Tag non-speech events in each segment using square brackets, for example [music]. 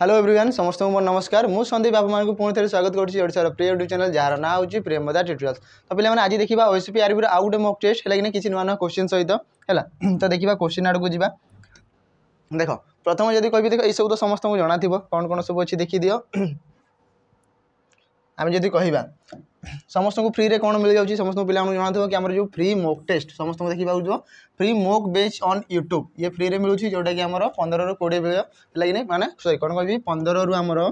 hello everyone সমস্ত নমস্কার মু সন্দীপ আপনার পুঁথরে স্বাগত করছি ওড়শার প্রিয় ইউট্যুব চ্যানেল যার না হচ্ছে প্রেমদা টিউটোরিয়াল তো পিলা মানে আজ দেখা ওএসপি আরবির আউ গোটে মক টেস্ট হলে কিনা কিছু নূন্য কোশ্চিন সহ হল তো দেখা কোশ্চিন আড়ক যা দেখ প্রথম যদি কবি দেখ এইসব তো সমস্ত জনা থাকবে কোণ কোণ সব অছি দেখি দিও আমি যদি কহবা ସମସ୍ତଙ୍କୁ ଫ୍ରିରେ କ'ଣ ମିଳିଯାଉଛି ସମସ୍ତଙ୍କୁ ପିଲାମାନଙ୍କୁ ଜଣାଥିବ କି ଆମର ଯେଉଁ ଫ୍ରି ମୋକ୍ ଟେଷ୍ଟ ସମସ୍ତଙ୍କୁ ଦେଖିବାକୁ ଦେଖିପାରୁଥିବ free mock batch on YouTube ଇଏ ଫ୍ରିରେ ମିଳୁଛି ଯେଉଁଟାକି ଆମର ପନ୍ଦରରୁ କୋଡ଼ିଏ ବେଳ ହେଲା ପିଲାକିନି ମାନେ ସରି କ'ଣ କହିବି ପନ୍ଦରରୁ ଆମର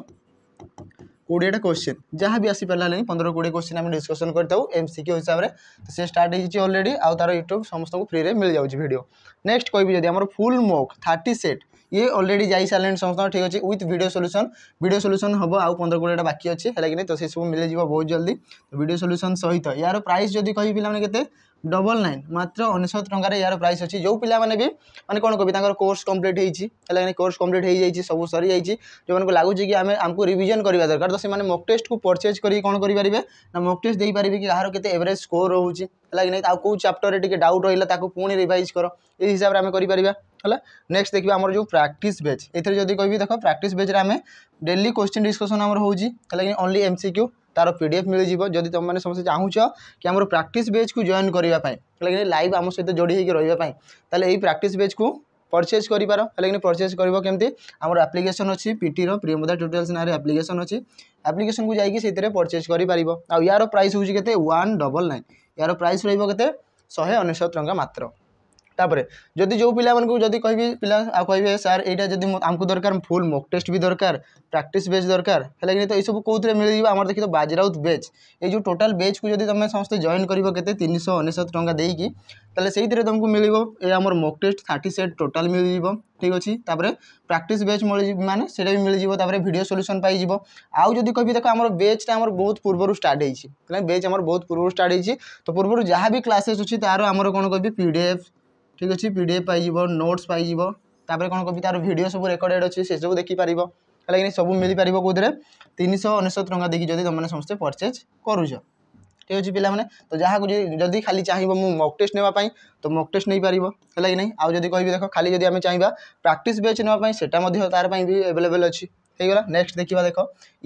କୋଡ଼ିଏଟା କୋଶ୍ଚିନ୍ ଯାହା ବି ଆସିପାରିଲା ହେଲାଣି ପନ୍ଦର କୋଡ଼ିଏ କୋଶ୍ଚିନ୍ ଆମେ ଡିସ୍କସନ୍ କରିଥାଉ ଏମ୍ ସି କ୍ୟୁ ହିସାବରେ ସେ ଷ୍ଟାର୍ଟ ହେଇଛି ଅଲରେଡ଼ି ଆଉ ତା'ର ୟୁଟ୍ୟୁବ୍ ସମସ୍ତଙ୍କୁ ଫ୍ରିରେ ମିଳିଯାଉଛି ଭିଡ଼ିଓ ନେକ୍ସଟ୍ କହିବି ଯଦି ଆମର ଫୁଲ୍ ମୋକ୍ ଥାର୍ଟି ସେଟ୍ ইয়ে অলরেডি যাই সারে সমস্ত ঠিক আছে with video solution video solution হব আউ পনেরো কোড়িটা বাকি অছে হল কি না তো সেসব মিলে যাব বহু জলদি ভিডিও সলুসন সহিত ইয়ার প্রাইস যদি কহি পিলামানে কেতে ডবল নাইন মাত্র অনেশত টঙ্কার ইয়ার প্রাইস অছি যে পিলামানে বি মানে কোণ কবি তাঁর কোর্স কমপ্লিট হয়েছি হলে কোর্স কমপ্লিট হয়ে যাই সব সরি যাই যে লাগুছে কি আমি আমি রিভিজন করা দরকার তো সে মক টেস্ট কু পরচেজ করি কোণ করে না মক টেস্ট দিয়ে পারে কি কাহার কেতে এভারেজ স্কোর রয়েছে ହେଲା କି ନାହିଁ ଆଉ କେଉଁ ଚାପ୍ଟରରେ ଟିକେ ଡାଉଟ୍ ରହିଲା ତାକୁ ପୁଣି ରିଭାଇଜ୍ କର ଏଇ ହିସାବରେ ଆମେ କରିପାରିବା ହେଲା ନେକ୍ସଟ ଦେଖିବା ଆମର ଯେଉଁ ପ୍ରାକ୍ଟିସ୍ ବେଚ୍ ଏଥିରେ ଯଦି କହିବି ଦେଖ ପ୍ରାକ୍ଟିସ୍ ବେଚ୍ରେ ଆମେ ଡେଲି କୋଶ୍ଚିନ୍ ଡିସ୍କସନ୍ ଆମର ହେଉଛି ହେଲା କି ଓନ୍ଲି ଏମ୍ ସି କ୍ୟୁ তার পিডিএফ মিଳିଯିବ ଯଦି ତୁମେମାନେ ସମସ୍ତେ ଚାହୁଁଛ କି ଆମର ପ୍ରାକ୍ଟିସ୍ ବେଜ୍କୁ ଜଏନ୍ କରିବା ପାଇଁ ହେଲେ କି ଲାଇଭ୍ ଆମ ସହିତ ଯୋଡ଼ି ହେଇକି ରହିବା ପାଇଁ ତାହେଲେ ଏଇ ପ୍ରାକ୍ଟିସ୍ ବେଜ୍କୁ ପରଚେଜ୍ କରିପାର ହେଲେ କି ପରଚେଜ୍ କରିବ କେମିତି ଆମର ଆପ୍ଲିକେସନ୍ ଅଛି ପିଟିର ପ୍ରିୟମଦା ଟ୍ୟୁଟୋରିଆଲ୍ସ ନାଁରେ ଆପ୍ଲିକେସନ୍ ଅଛି ଆପ୍ଲିକେସନ୍କୁ ଯାଇକି ସେଇଥିରେ ପରଚେଜ୍ କରିପାରିବ ଆଉ ୟାର ପ୍ରାଇସ୍ ହେଉଛି କେତେ ୱାନ୍ ଡବଲ୍ ନାଇନ୍ ୟାର ପ୍ରାଇସ୍ ରହିବ କେତେ ଶହେ ଅନେଶତ ଟଙ୍କା ମାତ୍ର ତାପରେ ଯଦି ଯେଉଁ ପିଲାମାନଙ୍କୁ ଯଦି କହିବି ପିଲା ଆଉ କହିବେ ସାର୍ ଏଇଟା ଯଦି ଆମକୁ ଦରକାର ଫୁଲ୍ ମକ୍ ଟେଷ୍ଟ ବି ଦରକାର ପ୍ରାକ୍ଟିସ୍ ବ୍ୟାଚ୍ ଦରକାର ହେଲା କି ତ ଏଇସବୁ କେଉଁଥିରେ ମିଳିଯିବ ଆମର ଦେଖିତ ବାଜିରାଉତ ବ୍ୟାଚ୍ ଏଇ ଯେଉଁ ଟୋଟାଲ୍ ବ୍ୟାଚ୍କୁ ଯଦି ତୁମେ ସମସ୍ତେ ଜଏନ୍ କରିବ କେତେ ତିନିଶହ ଅନେଶତ ଟଙ୍କା ଦେଇକି ତାହେଲେ ସେଇଥିରେ ତୁମକୁ ମିଳିବ ଏ ଆମର mock test thirty set total ମିଳିଯିବ ଠିକ୍ ଅଛି ତାପରେ ପ୍ରାକ୍ଟିସ୍ ବ୍ୟାଚ୍ ମିଳି ମାନେ ସେଇଟା ବି ମିଳିଯିବ ତାପରେ ଭିଡ଼ିଓ ସଲ୍ୟୁସନ୍ ପାଇଯିବ ଆଉ ଯଦି କହିବି ଦେଖ ଆମର ବ୍ୟାଚ୍ଟା ଆମର ବହୁତ ପୂର୍ବରୁ ଷ୍ଟାର୍ଟ ହେଇଛି ହେଲା ବ୍ୟାଚ୍ ଆମର ବହୁତ ପୂର୍ବରୁ ଷ୍ଟାର୍ଟ ହେଇଛି ତ ପୂର୍ବରୁ ଯାହା ବି କ୍ଲାସେସ୍ ଅଛି ତା'ର ଆମର କ'ଣ କହିବି ପି ଡି ଏଫ୍ ଠିକ୍ ଅଛି ପି ଡ଼ି ଏଫ୍ ପାଇଯିବ ନୋଟ୍ସ ପାଇଯିବ ତା'ପରେ କ'ଣ କହିବି ତା'ର ଭିଡ଼ିଓ ସବୁ ରେକର୍ଡ଼େଡ଼୍ ଅଛି ସେସବୁ ଦେଖିପାରିବ ହେଲା କି ସବୁ ମିଳିପାରିବ କେଉଁଥିରେ ତିନିଶହ ଅନେଶ୍ୱତ ଟଙ୍କା ଦେଇକି ଯଦି ତୁମମାନେ ସମସ୍ତେ ପରଚେଜ୍ କରୁଛ ଠିକ୍ ଅଛି ପିଲାମାନେ ତ ଯାହାକୁ ଯଦି ଖାଲି ଚାହିଁବ ମୁଁ ମକ୍ ଟେଷ୍ଟ ନେବା ପାଇଁ ତ ମକ୍ ଟେଷ୍ଟ ନେଇପାରିବ ହେଲା କି ନାହିଁ ଆଉ ଯଦି କହିବି ଦେଖ ଖାଲି ଯଦି ଆମେ ଚାହିଁବା ପ୍ରାକ୍ଟିସ୍ ବ୍ୟାଚ୍ ନେବା ପାଇଁ ସେଟା ମଧ୍ୟ ତା'ର ପାଇଁ ବି ଆଭେଲେବଲ୍ ଅଛି ହେଇଗଲା ନେକ୍ସଟ ଦେଖିବା ଦେଖ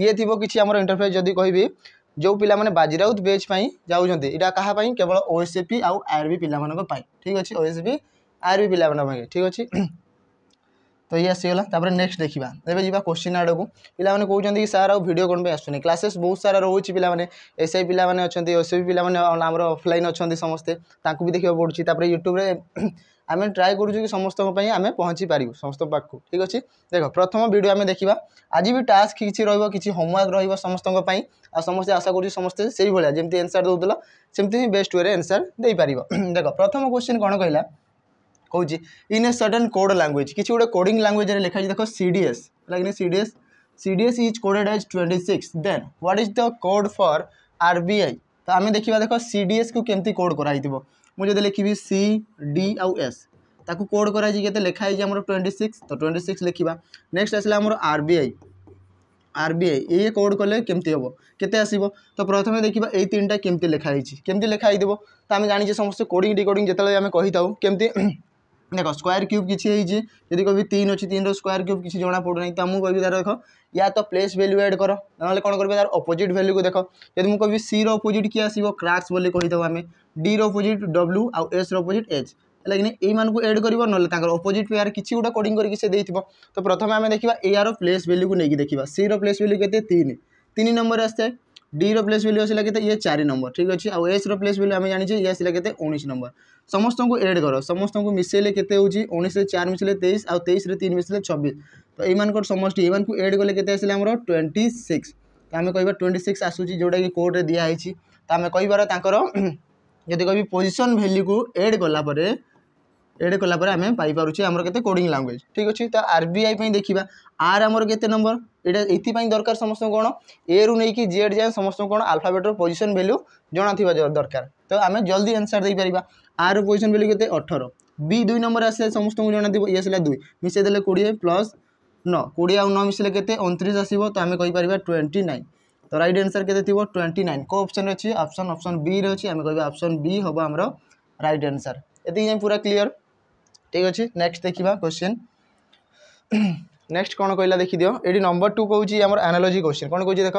ଇଏ ଥିବ କିଛି ଆମର ଇଣ୍ଟରଫେସ୍ ଯଦି କହିବି जो ପିଲାମାନେ ବାଜିରାଉତ ବ୍ୟାଚ୍ ପାଇଁ ଯାଉଛନ୍ତି ଏଇଟା କାହା ପାଇଁ କେବଳ ଓ ଏସ୍ ପି ଆଉ ଆର୍ ବି ପିଲାମାନଙ୍କ ପାଇଁ ଠିକ୍ ଅଛି ଓ ଏସ୍ ପି ଆର୍ ବି ପିଲାମାନଙ୍କ ପାଇଁ ଠିକ୍ ଅଛି ତ ଇଏ ଆସିଗଲା ତାପରେ ନେକ୍ସଟ ଦେଖିବା ଏବେ ଯିବା କୋଶ୍ଚିନ୍ ଆଡ଼କୁ ପିଲାମାନେ କହୁଛନ୍ତି କି ସାର୍ ଆଉ ଭିଡ଼ିଓ କ'ଣ ପାଇଁ ଆସୁନି କ୍ଲାସେସ୍ ବହୁତ ସାରା ରହୁଛି ପିଲାମାନେ ଏସ୍ ଆଇ ପିଲାମାନେ ଅଛନ୍ତି ଓ ଏସ୍ ପି ପିଲାମାନେ ଆମର ଅଫଲାଇନ୍ ଅଛନ୍ତି ସମସ୍ତେ ତାଙ୍କୁ ବି ଦେଖିବାକୁ ପଡ଼ୁଛି ତାପରେ ୟୁଟ୍ୟୁବରେ ଆମେ ଟ୍ରାଏ କରୁଛୁ କି ସମସ୍ତଙ୍କ ପାଇଁ ଆମେ ପହଞ୍ଚି ପାରିବୁ ସମସ୍ତଙ୍କ ପାଖକୁ ଠିକ୍ ଅଛି ଦେଖ ପ୍ରଥମ ଭିଡ଼ିଓ ଆମେ ଦେଖିବା ଆଜି ବି ଟାସ୍କ କିଛି ରହିବ କିଛି ହୋମୱାର୍କ ରହିବ ସମସ୍ତଙ୍କ ପାଇଁ ଆଉ ସମସ୍ତେ ଆଶା କରୁଛୁ ସମସ୍ତେ ସେଇଭଳିଆ ଯେମିତି ଏନ୍ସାର୍ ଦେଉଥିଲ ସେମିତି ହିଁ ବେଷ୍ଟ ୱେରେ ଏନ୍ସାର୍ ଦେଇପାରିବ ଦେଖ ପ୍ରଥମ କ୍ୱେଶ୍ଚିନ୍ କ'ଣ କହିଲା କହୁଛି in a certain code language କିଛି ଗୋଟେ କୋଡ଼ିଂ ଲାଙ୍ଗୁଏଜ୍ରେ ଲେଖା ହେଇଛି ଦେଖ ସି ଡି ଏସ୍ ହେଲା କି C D S C D S is coded as twenty six then what is the code for R B I ତ ଆମେ ଦେଖିବା ଦେଖ ସି ଡି ଏସ୍କୁ କେମିତି କୋଡ଼ କରାହେଇଥିବ मुझे लिखी सी डी आउ एस ताकू कोड कर लिखाई आम ट्वेंटी सिक्स तो ट्वेंटी सिक्स लिखा नेक्स्ट आसा आम R B I R B I ये कोड कले केमती हम केते आसो तो प्रथम देखा ये तीन टाइम केमती लिखाई केमती लिखाई तो आम जानी समस्त कोडिंग डिकोडिंग जिते आम कही था ଦେଖ ସ୍କୋୟାର କ୍ୟୁବ୍ କିଛି ହେଇଛି ଯଦି କହିବି ତିନି ଅଛି ତିନିର ସ୍କୋୟାର କ୍ୟୁବ୍ କିଛି ଜଣାପଡ଼ୁନାହିଁ ତ ମୁଁ କହିବି ତାର ଦେଖ ୟା ତ ପ୍ଲେସ୍ ଭ୍ୟାଲ୍ୟୁ ଆଡ଼୍ କର ନହେଲେ କ'ଣ କରିବେ ତାର ଅପୋଜିଟ୍ ଭ୍ୟାଲ୍ୟୁକୁ ଦେଖ ଯଦି ମୁଁ କହିବି ସିର ଅପୋଜିଟ୍ କିଏ ଆସିବ କ୍ରାକ୍ସ ବୋଲି କହିଦେବୁ ଆମେ ଡିର ଅପୋଜିଟ୍ ଡବ୍ଲ୍ୟୁ ଆଉ ଏସ୍ର ଅପୋଜିଟ୍ ଏଚ୍ ହେଲେ କି ଏଇମାନଙ୍କୁ ଏଡ଼୍ କରିବ ନହେଲେ ତାଙ୍କର ଅପୋଜିଟ୍ ପେୟାର କିଛି ଗୋଟେ କୋଡ଼ିଂ କରିକି ସେ ଦେଇଥିବ ତ ପ୍ରଥମେ ଆମେ ଦେଖିବା ଏହାର ପ୍ଲେସ୍ ଭ୍ୟାଲ୍ୟୁକୁ ନେଇକି ଦେଖିବା ସିର ପ୍ଲେସ୍ ଭ୍ୟାଲ୍ୟୁ କେତେ ତିନି ତିନି ନମ୍ବର ଆସିଥାଏ ডির প্লেস ভ্যালু আসলে কেতে ইয়ে চারি নম্বর ঠিক আছে আউ এসর প্লেস ভ্যালু আমি জানিছে ইয়ে আসলে কেতে উনিশ নম্বর সমস্ত এড কর সমস্ত মিশাইলে কেতে হচ্ছে উনিশে চার মিশাইলে তেইশ আউ তেইশে তিন মিশাইলে ছবিশ তো এইমানকর সমষ্টি এইমানকু এড কলে কেতে আসলে আমার টোয়েন্টি সিক্স তো আমি কহবা টোয়েন্টি সিক্স আসুচি যেটাকি কোর্টে দিয়া হয়েছি তো আমি কহবার তাঁকর যদি কবি পজিশন ভ্যালু কু এড কলাপরে ଏଡ଼େ କଲାପରେ ଆମେ ପାଇପାରୁଛେ ଆମର କେତେ କୋଡ଼ିଂ ଲାଙ୍ଗୁଏଜ୍ ଠିକ୍ ଅଛି ତ ଆର୍ ବି ଆଇ ପାଇଁ ଦେଖିବା ଆର୍ ଆମର କେତେ ନମ୍ବର ଏଇଟା ଏଇଥିପାଇଁ ଦରକାର ସମସ୍ତଙ୍କୁ କ'ଣ ଏରୁ ନେଇକି ଜେଡ଼୍ ଯାଏଁ ସମସ୍ତଙ୍କୁ କ'ଣ ଆଲଫାବେଟ୍ର ପୋଜିସନ୍ ଭ୍ୟାଲ୍ୟୁ ଜଣାଥିବା ଦରକାର ତ ଆମେ ଜଲ୍ଦି ଆନ୍ସର୍ ଦେଇପାରିବା ଆର୍ ପୋଜିସନ୍ ଭ୍ୟାଲ୍ୟୁ କେତେ ଅଠର ବି ଦୁଇ ନମ୍ବର ଆସିଲା ସମସ୍ତଙ୍କୁ ଜଣାଥିବ ଇଏ ଆସିଲା ଦୁଇ ମିଶାଇ ଦେଲେ କୋଡ଼ିଏ ପ୍ଲସ୍ ନଅ କୋଡ଼ିଏ ଆଉ ନଅ ମିଶାଇଲେ କେତେ ଅଣତିରିଶ ଆସିବ ତ ଆମେ କହିପାରିବା ଟ୍ୱେଣ୍ଟି ନାଇନ୍ ତ ରାଇଟ୍ ଆନ୍ସର୍ କେତେ ଥିବ ଟ୍ୱେଣ୍ଟି ନାଇନ୍ କେଉଁ ଅପସନ୍ ଅଛି ଅପସନ୍ ଅପସନ୍ ବିରେ ଅଛି ଆମେ କହିବା ଅପସନ୍ ବି ହେବ ଆମର ରାଇଟ୍ ଆନ୍ସର୍ ଏତିକି ଯାଇ ପୁରା କ୍ଲିଅର୍ ঠিক আছে নেক্সট দেখিবা কোশ্চিন নেক্সট কোণ কহিলা দেখিদিও এটি নম্বর টু কৌছি আমার আনালোজি কোশ্চিন কোণ কৌছি দেখ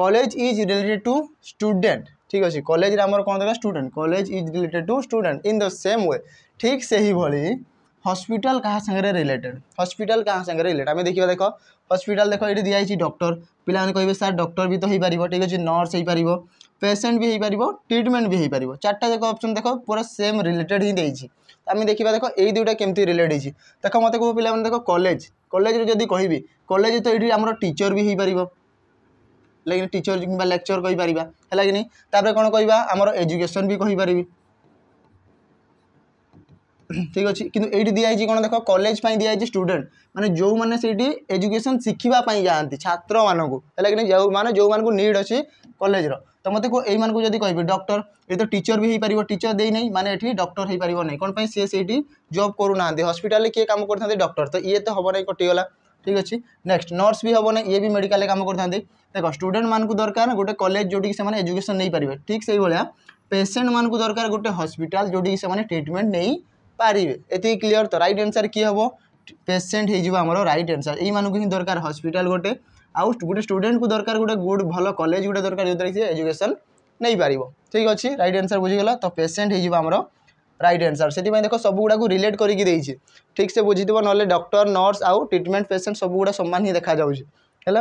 college is related to student ঠিক আছে কলেজরে আমার কোণ দেখা student college is related to student in the same way ঠিক সেইভাবে হসপিটাল কাহা সাংরে রিলেটেড হসপিটাল কাহা সাংরে রিলেটেড আমি দেখিবা দেখ হসপিটাল দেখ এটি দিয়া হয়েছি ডক্টর পিলামানে কইবে স্যার ডক্টর বি তো হই পারিবো ঠিক আছে নর্স হই পারিবো পেশেন্ট বি হই পারিবো ট্রিটমেন্ট বি হই পারিবো চারটা যাক অপশন দেখো পুরা সেম রিলেটেড হি দেইছি আমি দেখিবা দেখো এই দুইটা কেমতি রিলেট হইছি দেখো মতে কো পিলামানে দেখো কলেজ কলেজরে যদি কহিবি কলেজ তো এটি আমার টিচর বি হই পারিবো লেকিন টিচর কিংবা লেকচর কইপারিবা হেলা কি নি তারপরে কোন কইবা আমার এডুকেশন বি কহিপারিবি ঠিক আছে কিন্তু এইটি দিয়া হয়েছে কোণ দেখ কলেজ দিয়া হয়েছে স্টুডেন্ট মানে যে সেইটি এজুকেশন শিখবা যাতে ছাত্র মানুষ তাহলে কি মানে যে নিড অছে কলেজর তো মতো এই মানুষ যদি কহবে ডক্টর এই তো টিচর বি হয়ে পার টিচর দিয়ে নাই মানে এটি ডক্টর হয়ে পার না কোণ সি সেইটি জব করু না হসপিটালে কি কাম করে থাকে ডক্টর তো ইয়ে তো হব না কটিগলা ঠিক আছে নেক্সট नर्स भी हम ना ये भी मेडिकल कम करता देख स्टूडेंट मान दरकार गोटे कलेज जोटी से एजुकेशन नहीं पारे ठीक से भाया पेसेंट मान दरकार गोटे हस्पिटाल जोटी से ट्रिटमेंट नहीं পারিবে এটি ক্লিয়ার তো রাইট আনসার কি হব পেসেন্ট হয়ে আমার রাইট আনসার এই মানুষ হি দরকার হসপিটাল গোটে আউ গোটে স্টুডেন্ট কু দরকার গোটে গুড ভাল কলেজ গোটে দরকার যেটা সে এজুকেশন নেই পারিব ঠিক আছে রাইট আনসার বুঝিগলা তো পেসেন্ট হয়ে আমার রাইট আনসার সেই দেখ সবুগুড়া রিলেট করিকি দিয়েছি ঠিক সে বুঝিথিব নহলে ডক্টর নর্স আউ ট্রিটমেন্ট পেসেন্ট সবুগুড়া সমান হি দেখা যাচ্ছে ହେଲା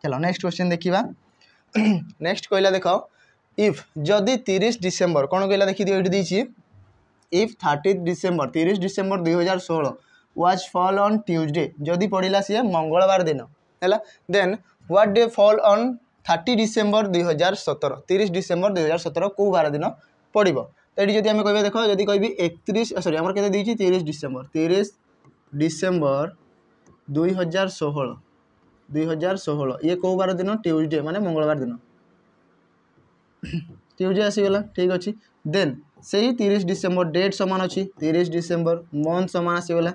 ଚାଲ ନେକ୍ସଟ କ୍ୱେଶ୍ଚିନ୍ ଦେଖିବା ନେକ୍ସଟ କହିଲା ଦେଖ ଇଫ୍ ଯଦି ତିରିଶ ଡିସେମ୍ବର କ'ଣ କହିଲା ଦେଖିଦିଅ ଏଇଠି ଦେଇଛି ইফ থার্টি ডিসেম্বর তিরিশ ডিসেম্বর দুই হাজার ষোলো ওয়াজ ফল অন টিউজডে যদি ପଡ଼ିଲା ସିଏ মঙ্গলবার দিন ହେଲା then what day fall on thirty December দুই হাজার সতেরো তিরিশ ডিসেম্বর দুই হাজার সতেরো কেউ বার দিন পড়ব এটি যদি আমি কবে দেখ যদি কবি একত্রিশ সরি আমার কেতে দিয়েছি তিরিশ ডিসেম্বর তিরিশ ডিসেম্বর দুই হাজার ষোহল দুই হাজার ষোহল ইয়ে কেউ বার দিন টিউজডে মানে মঙ্গলবার দিন টিউজডে আসিগাল ঠিক আছে দেন ସେଇ ତିରିଶ ଡିସେମ୍ବର ଡେଟ୍ ସମାନ ଅଛି ତିରିଶ ଡିସେମ୍ବର ମନ୍ଥ ସମାନ ଆସିଗଲା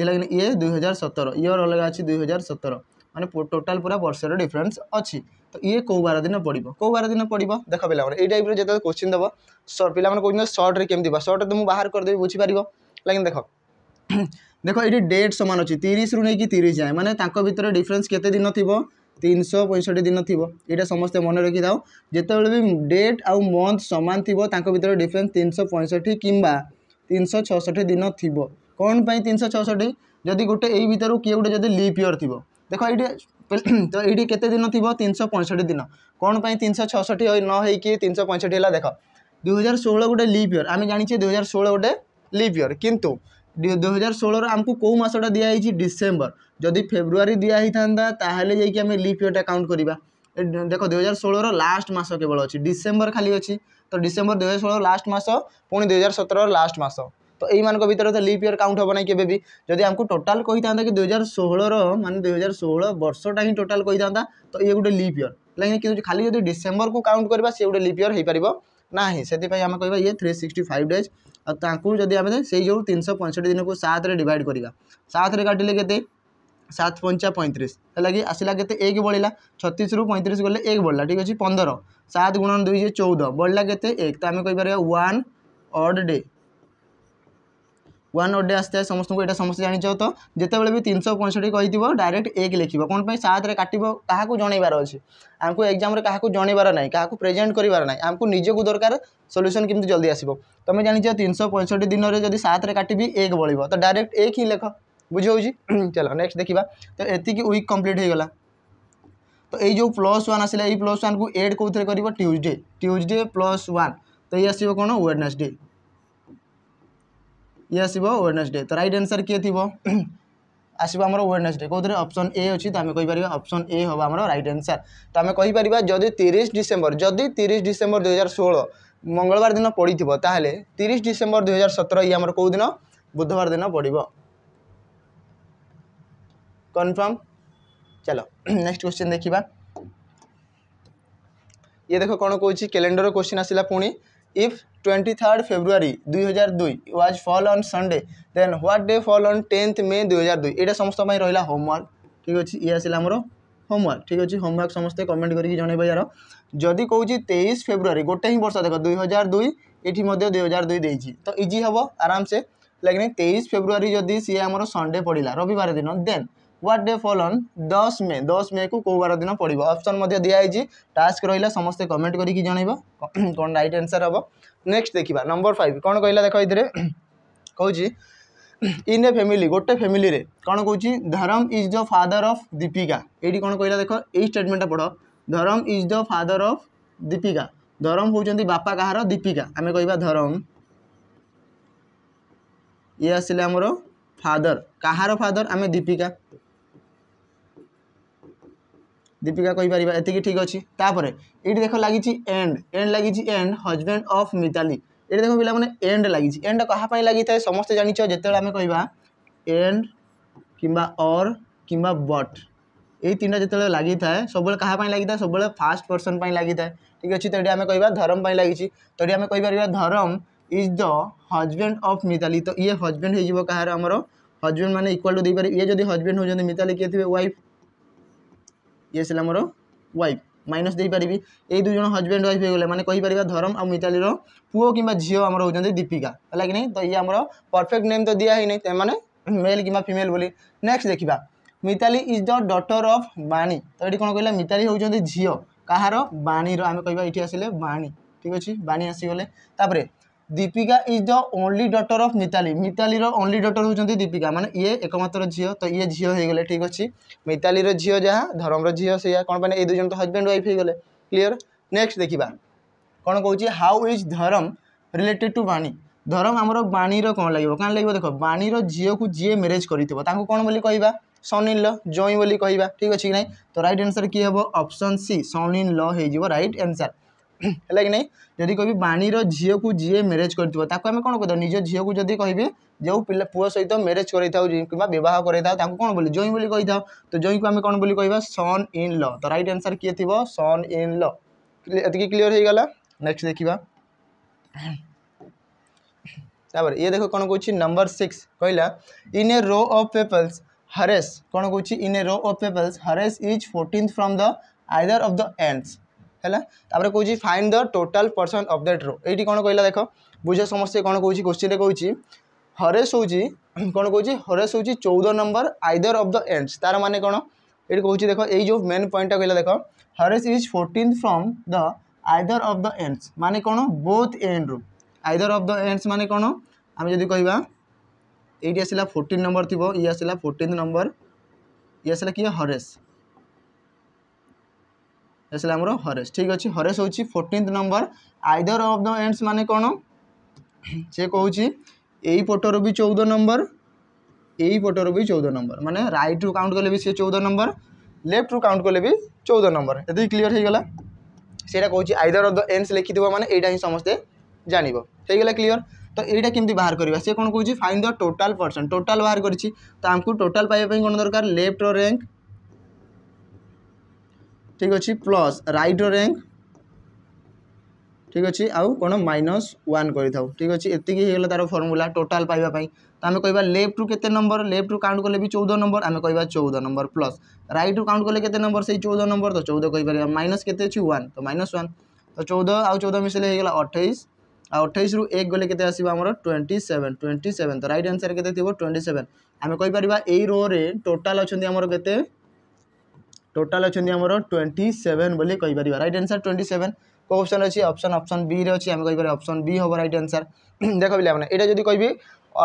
ଏ ଲାଗି ଇଏ ଦୁଇହଜାର ସତର ଇୟର୍ ଅଲଗା ଅଛି ଦୁଇହଜାର ସତର ମାନେ ଟୋଟାଲ୍ ପୁରା ବର୍ଷର ଡିଫରେନ୍ସ ଅଛି ତ ଇଏ କେଉଁ ବାର ଦିନ ପଡ଼ିବ କେଉଁ ବାର ଦିନ ପଡ଼ିବ ଦେଖ ପିଲାମାନେ ଏଇ ଟାଇପ୍ର ଯେତେବେଳେ କୋଶ୍ଚିନ୍ ଦେବ ସର୍ଟ ପିଲାମାନେ କହୁଛନ୍ତି ସର୍ଟରେ କେମିତି ବା ସର୍ଟରେ ତ ମୁଁ ବାହାର କରିଦେବି ବୁଝିପାରିବ ଲାଗି ଦେଖ ଦେଖ ଏଠି ଡେଟ୍ ସମାନ ଅଛି ତିରିଶରୁ ନେଇକି ତିରିଶ ଯାଏଁ ମାନେ ତାଙ୍କ ଭିତରେ ଡିଫରେନ୍ସ କେତେ ଦିନ ଥିବ তিনশহ পঁয়ষଠି ଦିନ ଥିବ ଏଇଟା ସମସ୍ତେ ମନେ ରଖିଥାଉ ଯେତେବେଳେ ବି ଡେଟ୍ ଆଉ ମନ୍ଥ ସମାନ ଥିବ ତାଙ୍କ ଭିତରେ ଡିଫରେନ୍ସ ତିନିଶହ ପଞ୍ଚଷଠି କିମ୍ବା ତିନିଶହ ଛଅଷଠି ଦିନ ଥିବ କ'ଣ ପାଇଁ ତିନିଶହ ଛଅଷଠି ଯଦି ଗୋଟେ ଏଇ ଭିତରୁ କିଏ ଗୋଟେ ଯଦି ଲିପ୍ ଇୟର୍ ଥିବ ଦେଖ ଏଇଠି ତ ଏଇଠି କେତେ ଦିନ ଥିବ ତିନିଶହ ପଞ୍ଚଷଠି ଦିନ କ'ଣ ପାଇଁ ତିନିଶହ ଛଅଷଠି ନ ହେଇକି ତିନିଶହ ପଞ୍ଚଷଠି ହେଲା ଦେଖ ଦୁଇହଜାର ଷୋହଳ ଗୋଟେ ଲିପ୍ ଇୟର୍ ଆମେ ଜାଣିଛେ ଦୁଇହଜାର ଷୋହଳ ଗୋଟେ ଲିପ୍ ଇୟର୍ କିନ୍ତୁ ଦୁଇହଜାର ଷୋହଳର ଆମକୁ କେଉଁ ମାସଟା ଦିଆହେଇଛି ଡିସେମ୍ବର ଯଦି ଫେବୃଆରୀ ଦିଆ ହୋଇଥାନ୍ତା ତା'ହେଲେ ଯାଇକି ଆମେ ଲିପ୍ ଇୟର୍ଟା କାଉଣ୍ଟ କରିବା ଦେଖ ଦୁଇହଜାର ଷୋହଳର ଲାଷ୍ଟ ମାସ କେବଳ ଅଛି ଡିସେମ୍ବର ଖାଲି ଅଛି ତ ଡିସେମ୍ବର ଦୁଇହଜାର ଷୋହଳର ଲାଷ୍ଟ ମାସ ପୁଣି ଦୁଇହଜାର ସତରର ଲାଷ୍ଟ ମାସ ତ ଏଇମାନଙ୍କ ଭିତରେ ତ ଲିପ୍ ଇୟର୍ କାଉଣ୍ଟ ହେବ ନାହିଁ କେବେ ବି ଯଦି ଆମକୁ ଟୋଟାଲ୍ କହିଥାନ୍ତା କି ଦୁଇହଜାର ଷୋହଳର ମାନେ ଦୁଇହଜାର ଷୋହଳ ବର୍ଷଟା ହିଁ ଟୋଟାଲ୍ କହିଥାନ୍ତା ତ ଇଏ ଗୋଟେ ଲିପ୍ ଇୟର୍ ହେଲାକି କିନ୍ତୁ ଖାଲି ଯଦି ଡିସେମ୍ବରକୁ କାଉଣ୍ଟ କରିବା ସିଏ ଗୋଟେ ଲିପ୍ ଇୟର୍ ହୋଇପାରିବ ନାହିଁ ସେଥିପାଇଁ ଆମେ କହିବା ଇଏ ଥ୍ରୀ ସିକ୍ସଟି ଫାଇଭ୍ ଡେଜ୍ ଆଉ ତାଙ୍କୁ ଯଦି ଆମେ ସେଇ ଯେଉଁ ତିନିଶହ ପଞ୍ଚଷଠି ଦିନକୁ ସାତରେ ଡିଭାଇଡ଼ କରିବା ସାତରେ କାଟିଲେ କେତେ सात पंचा पैंतीस है आसला के एक बढ़ला छत्तीस पैंतीस गले एक बढ़ला ठीक अच्छे पंद्रह सात गुण दुई चौदह बढ़ला के एक तो आम वन अड डे वन अड्डे आसता है समस्त को यहाँ समस्त जान तो जिते भी तीन सौ पैंसठ कही थो डायरेक्ट एक लिख कौन सतरे काटव क्या जनइबार अच्छे आमको एक्जाम क्या जनइबार ना क्या प्रेजेट करार ना को दरकार सल्यूसन केमी जल्दी आसो तुम्हें जान तीन सौ पैंसठ दिन में जब सतरे काटबी एक बढ़ तो डायरेक्ट एक ही लेख बुझे [clears throat] चलो नेक्स्ट देखा तो एति विक् कम्प्लीट हो तो ये जो प्लस वन आसा ये प्लस वन को एड कौ कर ट्यूजडे ट्यूजडे प्लस वन तो ये आसो कौन वेडनेसडे ये आसो वेडनेसडे तो रईट आनसर किए थी आसो आम वेडनेसडे कौन अप्सन ए अच्छी तो आम कही पार अप्सन ए हम आम रईट आनसर तो आम कही पार जदि तीस डिसेम्बर जदि तीस डिसेम्बर दुई हजार षोह मंगलवार दिन पड़ी थोड़े तीस डिसेम्बर दुई हजार सतर ये आम कौदिन बुधवार दिन पड़ा कन्फर्म चलो नेक्स्ट क्वेश्चन देखा ये देख कौन कौन कैलेंडर क्वेश्चन आसला पुणी इफ ट्वेंटी थर्ड फेब्रुआरी दुई हजार दुई was fall on Sunday then what day fall on tenth मे दुई हजार दुई यहाँ समस्त रहा होमवर्क ठीक अच्छे ये आसला होमवर्क ठीक अच्छे होमवर्क समस्ते कमेंट करके जनइब यार जदि कौन तेईस फेब्रुआरी गोटे ही वर्ष देख दुई हजार दुई ये दुई हजार दुई दे तो इजी हम आराम से लेकिन तेईस फेब्रुआरी जदि सी आम संडे पड़ा रविवार दिन देन ह्वाट डे ଫଲନ୍ ଦଶ ମେ ଦଶ ମେକୁ କେଉଁ ବାର ଦିନ ପଡ଼ିବ ଅପସନ୍ ମଧ୍ୟ ଦିଆହେଇଛି ଟାସ୍କ ରହିଲା ସମସ୍ତେ କମେଣ୍ଟ କରିକି ଜଣାଇବ କ'ଣ ରାଇଟ୍ ଆନ୍ସର୍ ହେବ ନେକ୍ସଟ ଦେଖିବା ନମ୍ବର ଫାଇଭ୍ କ'ଣ କହିଲା ଦେଖ ଏଥିରେ କହୁଛି ଇନ୍ ଏ ଫ୍ୟାମିଲି ଗୋଟେ ଫ୍ୟାମିଲିରେ କ'ଣ କହୁଛି Dharam is the father of Deepika ଏଇଠି କ'ଣ କହିଲା ଦେଖ ଏଇ ଷ୍ଟେଟମେଣ୍ଟଟା ପଢ଼ Dharam is the father of Deepika Dharam ହେଉଛନ୍ତି ବାପା କାହାର ଦୀପିକା ଆମେ କହିବା ଧରମ ଇଏ ଆସିଲେ ଆମର ଫାଦର କାହାର ଫାଦର ଆମେ ଦୀପିକା ଦୀପିକା କହିପାରିବା ଏତିକି ଠିକ୍ ଅଛି ତାପରେ ଏଇଠି ଦେଖ ଲାଗିଛି ଏଣ୍ଡ ଏଣ୍ଡ ଲାଗିଛି ଏଣ୍ଡ ହଜବେଣ୍ଡ ଅଫ୍ ମିତାଲି ଏଇଠି ଦେଖ ପିଲାମାନେ ଏଣ୍ଡ ଲାଗିଛି ଏଣ୍ଡ କାହା ପାଇଁ ଲାଗିଥାଏ ସମସ୍ତେ ଜାଣିଛ ଯେତେବେଳେ ଆମେ କହିବା ଏଣ୍ଡ କିମ୍ବା ଅର୍ କିମ୍ବା ବଟ୍ ଏଇ ତିନିଟା ଯେତେବେଳେ ଲାଗିଥାଏ ସବୁବେଳେ କାହା ପାଇଁ ଲାଗିଥାଏ ସବୁବେଳେ ଫାଷ୍ଟ ପର୍ସନ୍ ପାଇଁ ଲାଗିଥାଏ ଠିକ୍ ଅଛି ତ ଏଠି ଆମେ କହିବା ଧରମ ପାଇଁ ଲାଗିଛି ତ ଏଠି ଆମେ କହିପାରିବା Dharam is the husband of Mitali ତ ଇଏ ହଜବେଣ୍ଡ ହେଇଯିବ କାହାର ଆମର ହଜବେଣ୍ଡ ମାନେ ଇକ୍ୱାଲ୍ ଟୁ ଦେଇପାରିବେ ଇଏ ଯଦି ହଜବେଣ୍ଡ ହେଉଛନ୍ତି ମିତାଲି କିଏ ଥିବେ ୱାଇଫ୍ ଇଏ ହେଲା ମୋର ୱାଇଫ୍ ମାଇନସ୍ ଦେଇପାରିବି ଏଇ ଦୁଇ ଜଣ ହଜବେଣ୍ଡ ୱାଇଫ୍ ହେଇଗଲେ ମାନେ କହିପାରିବା ଧରମ ଆଉ ମିତାଲିର ପୁଅ କିମ୍ବା ଝିଅ ଆମର ହେଉଛନ୍ତି ଦୀପିକା ହେଲା କି ନାହିଁ ତ ଇଏ ଆମର ପରଫେକ୍ଟ ନେମ୍ ତ ଦିଆ ହେଇନି ସେମାନେ ମେଲ୍ କିମ୍ବା ଫିମେଲ୍ ବୋଲି ନେକ୍ସଟ ଦେଖିବା Mitali is the daughter of Bani ତ ଏଠି କ'ଣ କହିଲା ମିତାଲି ହେଉଛନ୍ତି ଝିଅ କାହାର ବାଣୀର ଆମେ କହିବା ଏଠି ଆସିଲେ ବାଣୀ ଠିକ୍ ଅଛି ବାଣୀ ଆସିଗଲେ ତାପରେ Deepika is the only daughter of Mitali মিতালির ওনলি ডটর হচ্ছেন দীপিকা মানে ইয়ে একমাত্র ঝিও তো ইয়ে ঝিও হয়ে গেলে ঠিক আছে মিতালির ঝিও যা ধরমর ঝিও সেয়া কোণ পাই এই দুজন তো হজবেন্ড ওয়াইফ হয়ে গেলে ক্লিয়ার নেক্সট দেখিবা কোণ কৌছি how is Dharam related to Bani Dharam আমার বাণীর কোণ লাগবে কেন লাগবে দেখ বাণীর ঝিওকে যিয়ে ম্যারেজ করিথিব তাঁকু কোণ বলি কইবা সনিল জয় বলি কইবা ঠিক আছে কি না তো রাইট আনসার কি হব অপশন সি সনিল হয়ে যাব রাইট আনসার है कि नहीं जदि कह बाणी झील को जी मेरेज करें कौन कहीद निज झी को जदि कह जो पिले पु सहित मेरेज करवाह कराऊ कौन बोली जई बोली कही था तो जई को आम कौन बोली कह सन् इन ल तो रईट आंसर किए थी सन इन लगे क्लीयर हो गला नेक्स्ट देखा तापर ये देख कौन कौन नंबर सिक्स कहला इन ए रो अफ पेपल्स हरेस कौन कौन इन ए रो of peoples Haresh is fourteen from the either of the ends ହେଲା ତାପରେ କହୁଛି find the total person of the row ଏଇଠି କ'ଣ କହିଲା ଦେଖ ବୁଝ ସମସ୍ତେ କ'ଣ କହୁଛି କୋଶ୍ଚିନ୍ରେ କହୁଛି ହରେଶ ହେଉଛି କ'ଣ କହୁଛି ହରେଶ ହେଉଛି ଚଉଦ number either of the ends ତା'ର ମାନେ କ'ଣ ଏଇଠି କହୁଛି ଦେଖ ଏଇ ଯେଉଁ ମେନ୍ ପଏଣ୍ଟଟା କହିଲା ଦେଖ Haresh is fourteen from the either of the ends ମାନେ କ'ଣ ବୋଥ୍ ଏଣ୍ଡରୁ ଆଇଦର ଅଫ୍ ଦ ଏଣ୍ଡସ୍ ମାନେ କ'ଣ ଆମେ ଯଦି କହିବା ଏଇଠି ଆସିଲା ଫୋର୍ଟିନ୍ ନମ୍ବର ଥିବ ଇଏ ଆସିଲା ଫୋର୍ଟିନ୍ ନମ୍ବର ଇଏ ଆସିଲା କିଏ ହରେଶ ଆସିଲା ଆମର ହରେସ୍ ଠିକ୍ ଅଛି ହରେସ୍ ହେଉଛି fourteenth number either of the ends ମାନେ କ'ଣ ସେ କହୁଛି ଏଇ ପଟର ବି ଚଉଦ ନମ୍ବର ଏଇ ପଟର ବି ଚଉଦ ନମ୍ବର ମାନେ ରାଇଟ୍ରୁ କାଉଣ୍ଟ କଲେ ବି ସେ ଚଉଦ ନମ୍ବର ଲେଫ୍ଟରୁ କାଉଣ୍ଟ କଲେ ବି ଚଉଦ ନମ୍ବର ଏତିକି କ୍ଲିଅର୍ ହେଇଗଲା ସେଇଟା କହୁଛି ଆଇଦର ଅଫ୍ ଦ ଏଣ୍ଡସ୍ ଲେଖିଥିବ ମାନେ ଏଇଟା ହିଁ ସମସ୍ତେ ଜାଣିବ ହେଇଗଲା କ୍ଲିଅର୍ ତ ଏଇଟା କେମିତି ବାହାର କରିବା ସେ କ'ଣ କହୁଛି find the total percent total ବାହାର କରିଛି ତ ଆମକୁ ଟୋଟାଲ୍ ପାଇବା ପାଇଁ କ'ଣ ଦରକାର ଲେଫ୍ଟର ରେଙ୍କ ঠিক আছে প্লস রাইটর র্যাঙ্ক ঠিক আছে আউ কোণ মাইনস ওয়ান করে থাও ঠিক আছে এতিকি হয়ে গেল তার ফর্মুলা টোটাল পাইবা পাই তো আমি কইবা লেফট রু কেতে নম্বর লেফট রু কাউন্ট কলে বি 14 নম্বর আমি কইবা 14 নম্বর প্লাস রাইট রু কাউন্ট কলে কেতে নম্বর সেই 14 নম্বর তো 14 কই পারিবা মাইনস কেতে আছে 1 তো মাইনস 1 তো 14 আউ 14 মিশলে হয়ে গেল 28 আর 28 রু 1 গলে কেতে আসিবা আমার 27 27 তো রাইট আনসার কেতে থিবো 27 আমি কই পারিবা এই রো রে টোটাল অছন্তি আমার কেতে ଟୋଟାଲ୍ ଅଛନ୍ତି ଆମର ଟ୍ୱେଣ୍ଟି ସେଭେନ୍ ବୋଲି କହିପାରିବା ରାଇଟ୍ ଆନ୍ସର୍ ଟ୍ୱେଣ୍ଟି ସେଭେନ୍ କେଉଁ ଅପସନ୍ ଅଛି ଅପସନ୍ ଅପସନ୍ ବିରେ ଅଛି ଆମେ କହିପାରିବା ଅପସନ୍ ବି ହେବ ରାଇଟ୍ ଆନ୍ସର୍ ଦେଖ ପିଲାମାନେ ଏଇଟା ଯଦି କହିବି